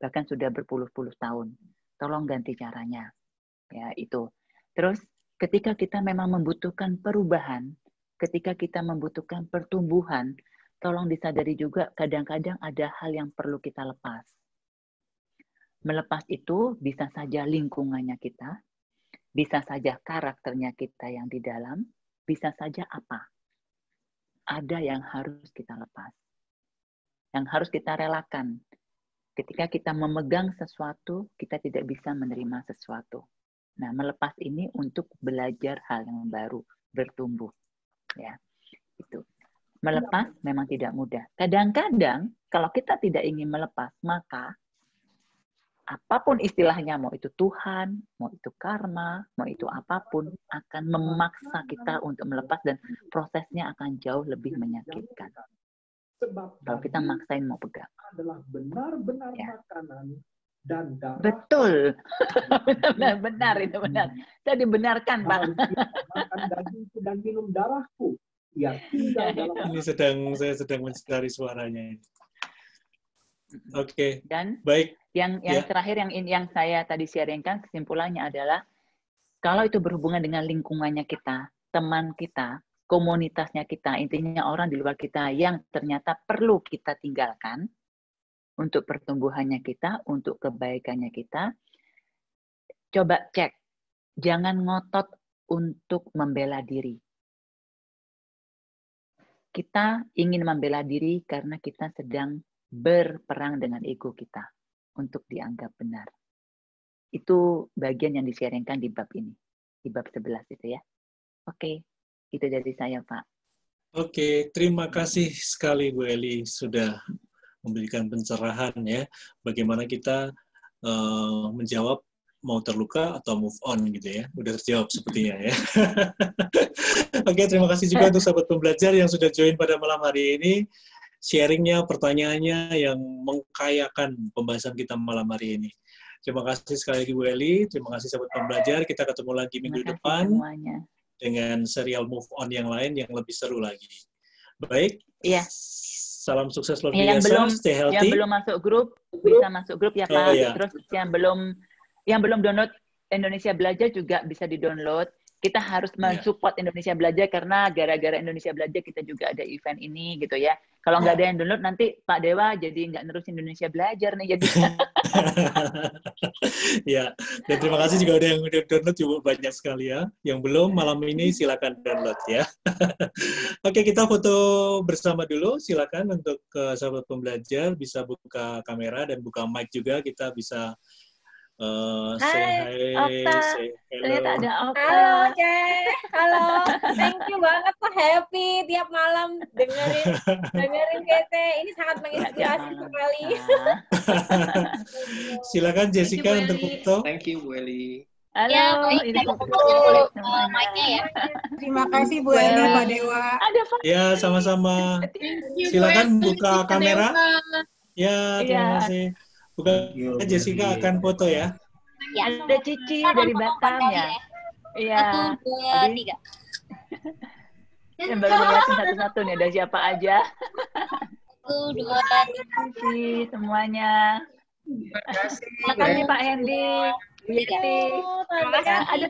bahkan sudah berpuluh-puluh tahun. Tolong ganti caranya. Ya, itu. Terus ketika kita memang membutuhkan perubahan, ketika kita membutuhkan pertumbuhan, tolong disadari juga kadang-kadang ada hal yang perlu kita lepas. Melepas itu bisa saja lingkungannya kita, bisa saja karakternya kita yang di dalam, bisa saja apa. Ada yang harus kita lepas. Yang harus kita relakan. Ketika kita memegang sesuatu, kita tidak bisa menerima sesuatu. Nah, melepas ini untuk belajar hal yang baru, bertumbuh. Ya. Itu. Melepas memang tidak mudah. Kadang-kadang kalau kita tidak ingin melepas, maka apapun istilahnya, mau itu Tuhan, mau itu karma, mau itu apapun, akan memaksa kita untuk melepas dan prosesnya akan jauh lebih menyakitkan. Sebab kalau kita maksain mau pegang. Adalah benar-benar ya. makanan dan darah. Betul. [LAUGHS] benar, benar, itu benar. Hmm. Saya dibenarkan, Pak. Makan dagingku [LAUGHS] dan minum darahku. Ya, tidak dalam ini sedang saya sedang mencari suaranya. Oke. Okay. Dan baik. Yang yang yeah. terakhir yang yang saya tadi sharingkan kesimpulannya adalah kalau itu berhubungan dengan lingkungannya kita, teman kita, komunitasnya kita, intinya orang di luar kita yang ternyata perlu kita tinggalkan untuk pertumbuhannya kita, untuk kebaikannya kita, coba cek. Jangan ngotot untuk membela diri. Kita ingin membela diri karena kita sedang berperang dengan ego kita untuk dianggap benar. Itu bagian yang disiarkan di bab ini, di bab 11 itu ya. Oke, itu dari saya Pak. Oke, terima kasih sekali Bu Eli sudah memberikan pencerahan ya, bagaimana kita uh, menjawab mau terluka atau move on gitu ya. Udah terjawab sepertinya ya. [LAUGHS] Oke, terima kasih juga untuk sahabat pembelajar yang sudah join pada malam hari ini sharingnya, pertanyaannya yang mengkayakan pembahasan kita malam hari ini. Terima kasih sekali lagi Bu Eli, terima kasih sahabat pembelajar. Kita ketemu lagi minggu depan semuanya. dengan serial move on yang lain yang lebih seru lagi. Baik. Iya. Salam sukses luar iya, biasa. Yang belum, Stay healthy. Yang belum masuk grup bisa masuk grup ya Pak. Oh, iya. Terus yang belum yang belum download Indonesia Belajar juga bisa di-download kita harus iya. mensupport Indonesia Belajar karena gara-gara Indonesia Belajar kita juga ada event ini gitu ya. Kalau nggak iya. ada yang download nanti Pak Dewa jadi nggak nerus Indonesia Belajar nih jadi. ya, [LAUGHS] iya, dan terima kasih juga ada yang udah download juga banyak sekali ya. Yang belum malam ini silakan download ya. [LAUGHS] Oke, kita foto bersama dulu. Silakan untuk uh, sahabat pembelajar bisa buka kamera dan buka mic juga kita bisa Uh, hai, Okta. Ternyata ada Okta. Halo, Cek. Halo. Thank you banget Pak Happy tiap malam dengerin [LAUGHS] dengerin KT. Ini sangat menginspirasi iya. sekali. Iya. [LAUGHS] Silakan Jessica you, untuk foto. Thank you, Bu Eli. Halo, ya, baik, ini Halo. mic ya. Terima kasih Bu Eli, Pak Dewa. Ada Pak. Ya, sama-sama. Silakan buka kamera. Ya, terima iya. kasih. Bukan Yo, iya, Jessica iya. akan foto ya. Ya, ada Cici dari Batam ya? ya. Iya. Satu, dua, tiga. Yang baru ngeliatin satu-satu nih, ada siapa aja. Satu, dua, tiga. semuanya. Terima kasih. Terima kasih Pak Hendy. Pipi. Ya, ada Ada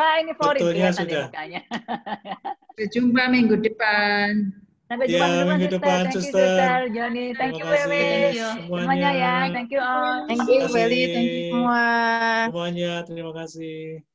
Wah, ini favorit ya, sudah. Sampai jumpa minggu depan. Sampai ya, jumpa yeah, minggu depan, Sister. Thank you, Sister Johnny. Thank you, Wewe. Semuanya ya. Thank you all. Thank you, Welly. Thank you semua. Semuanya, terima kasih.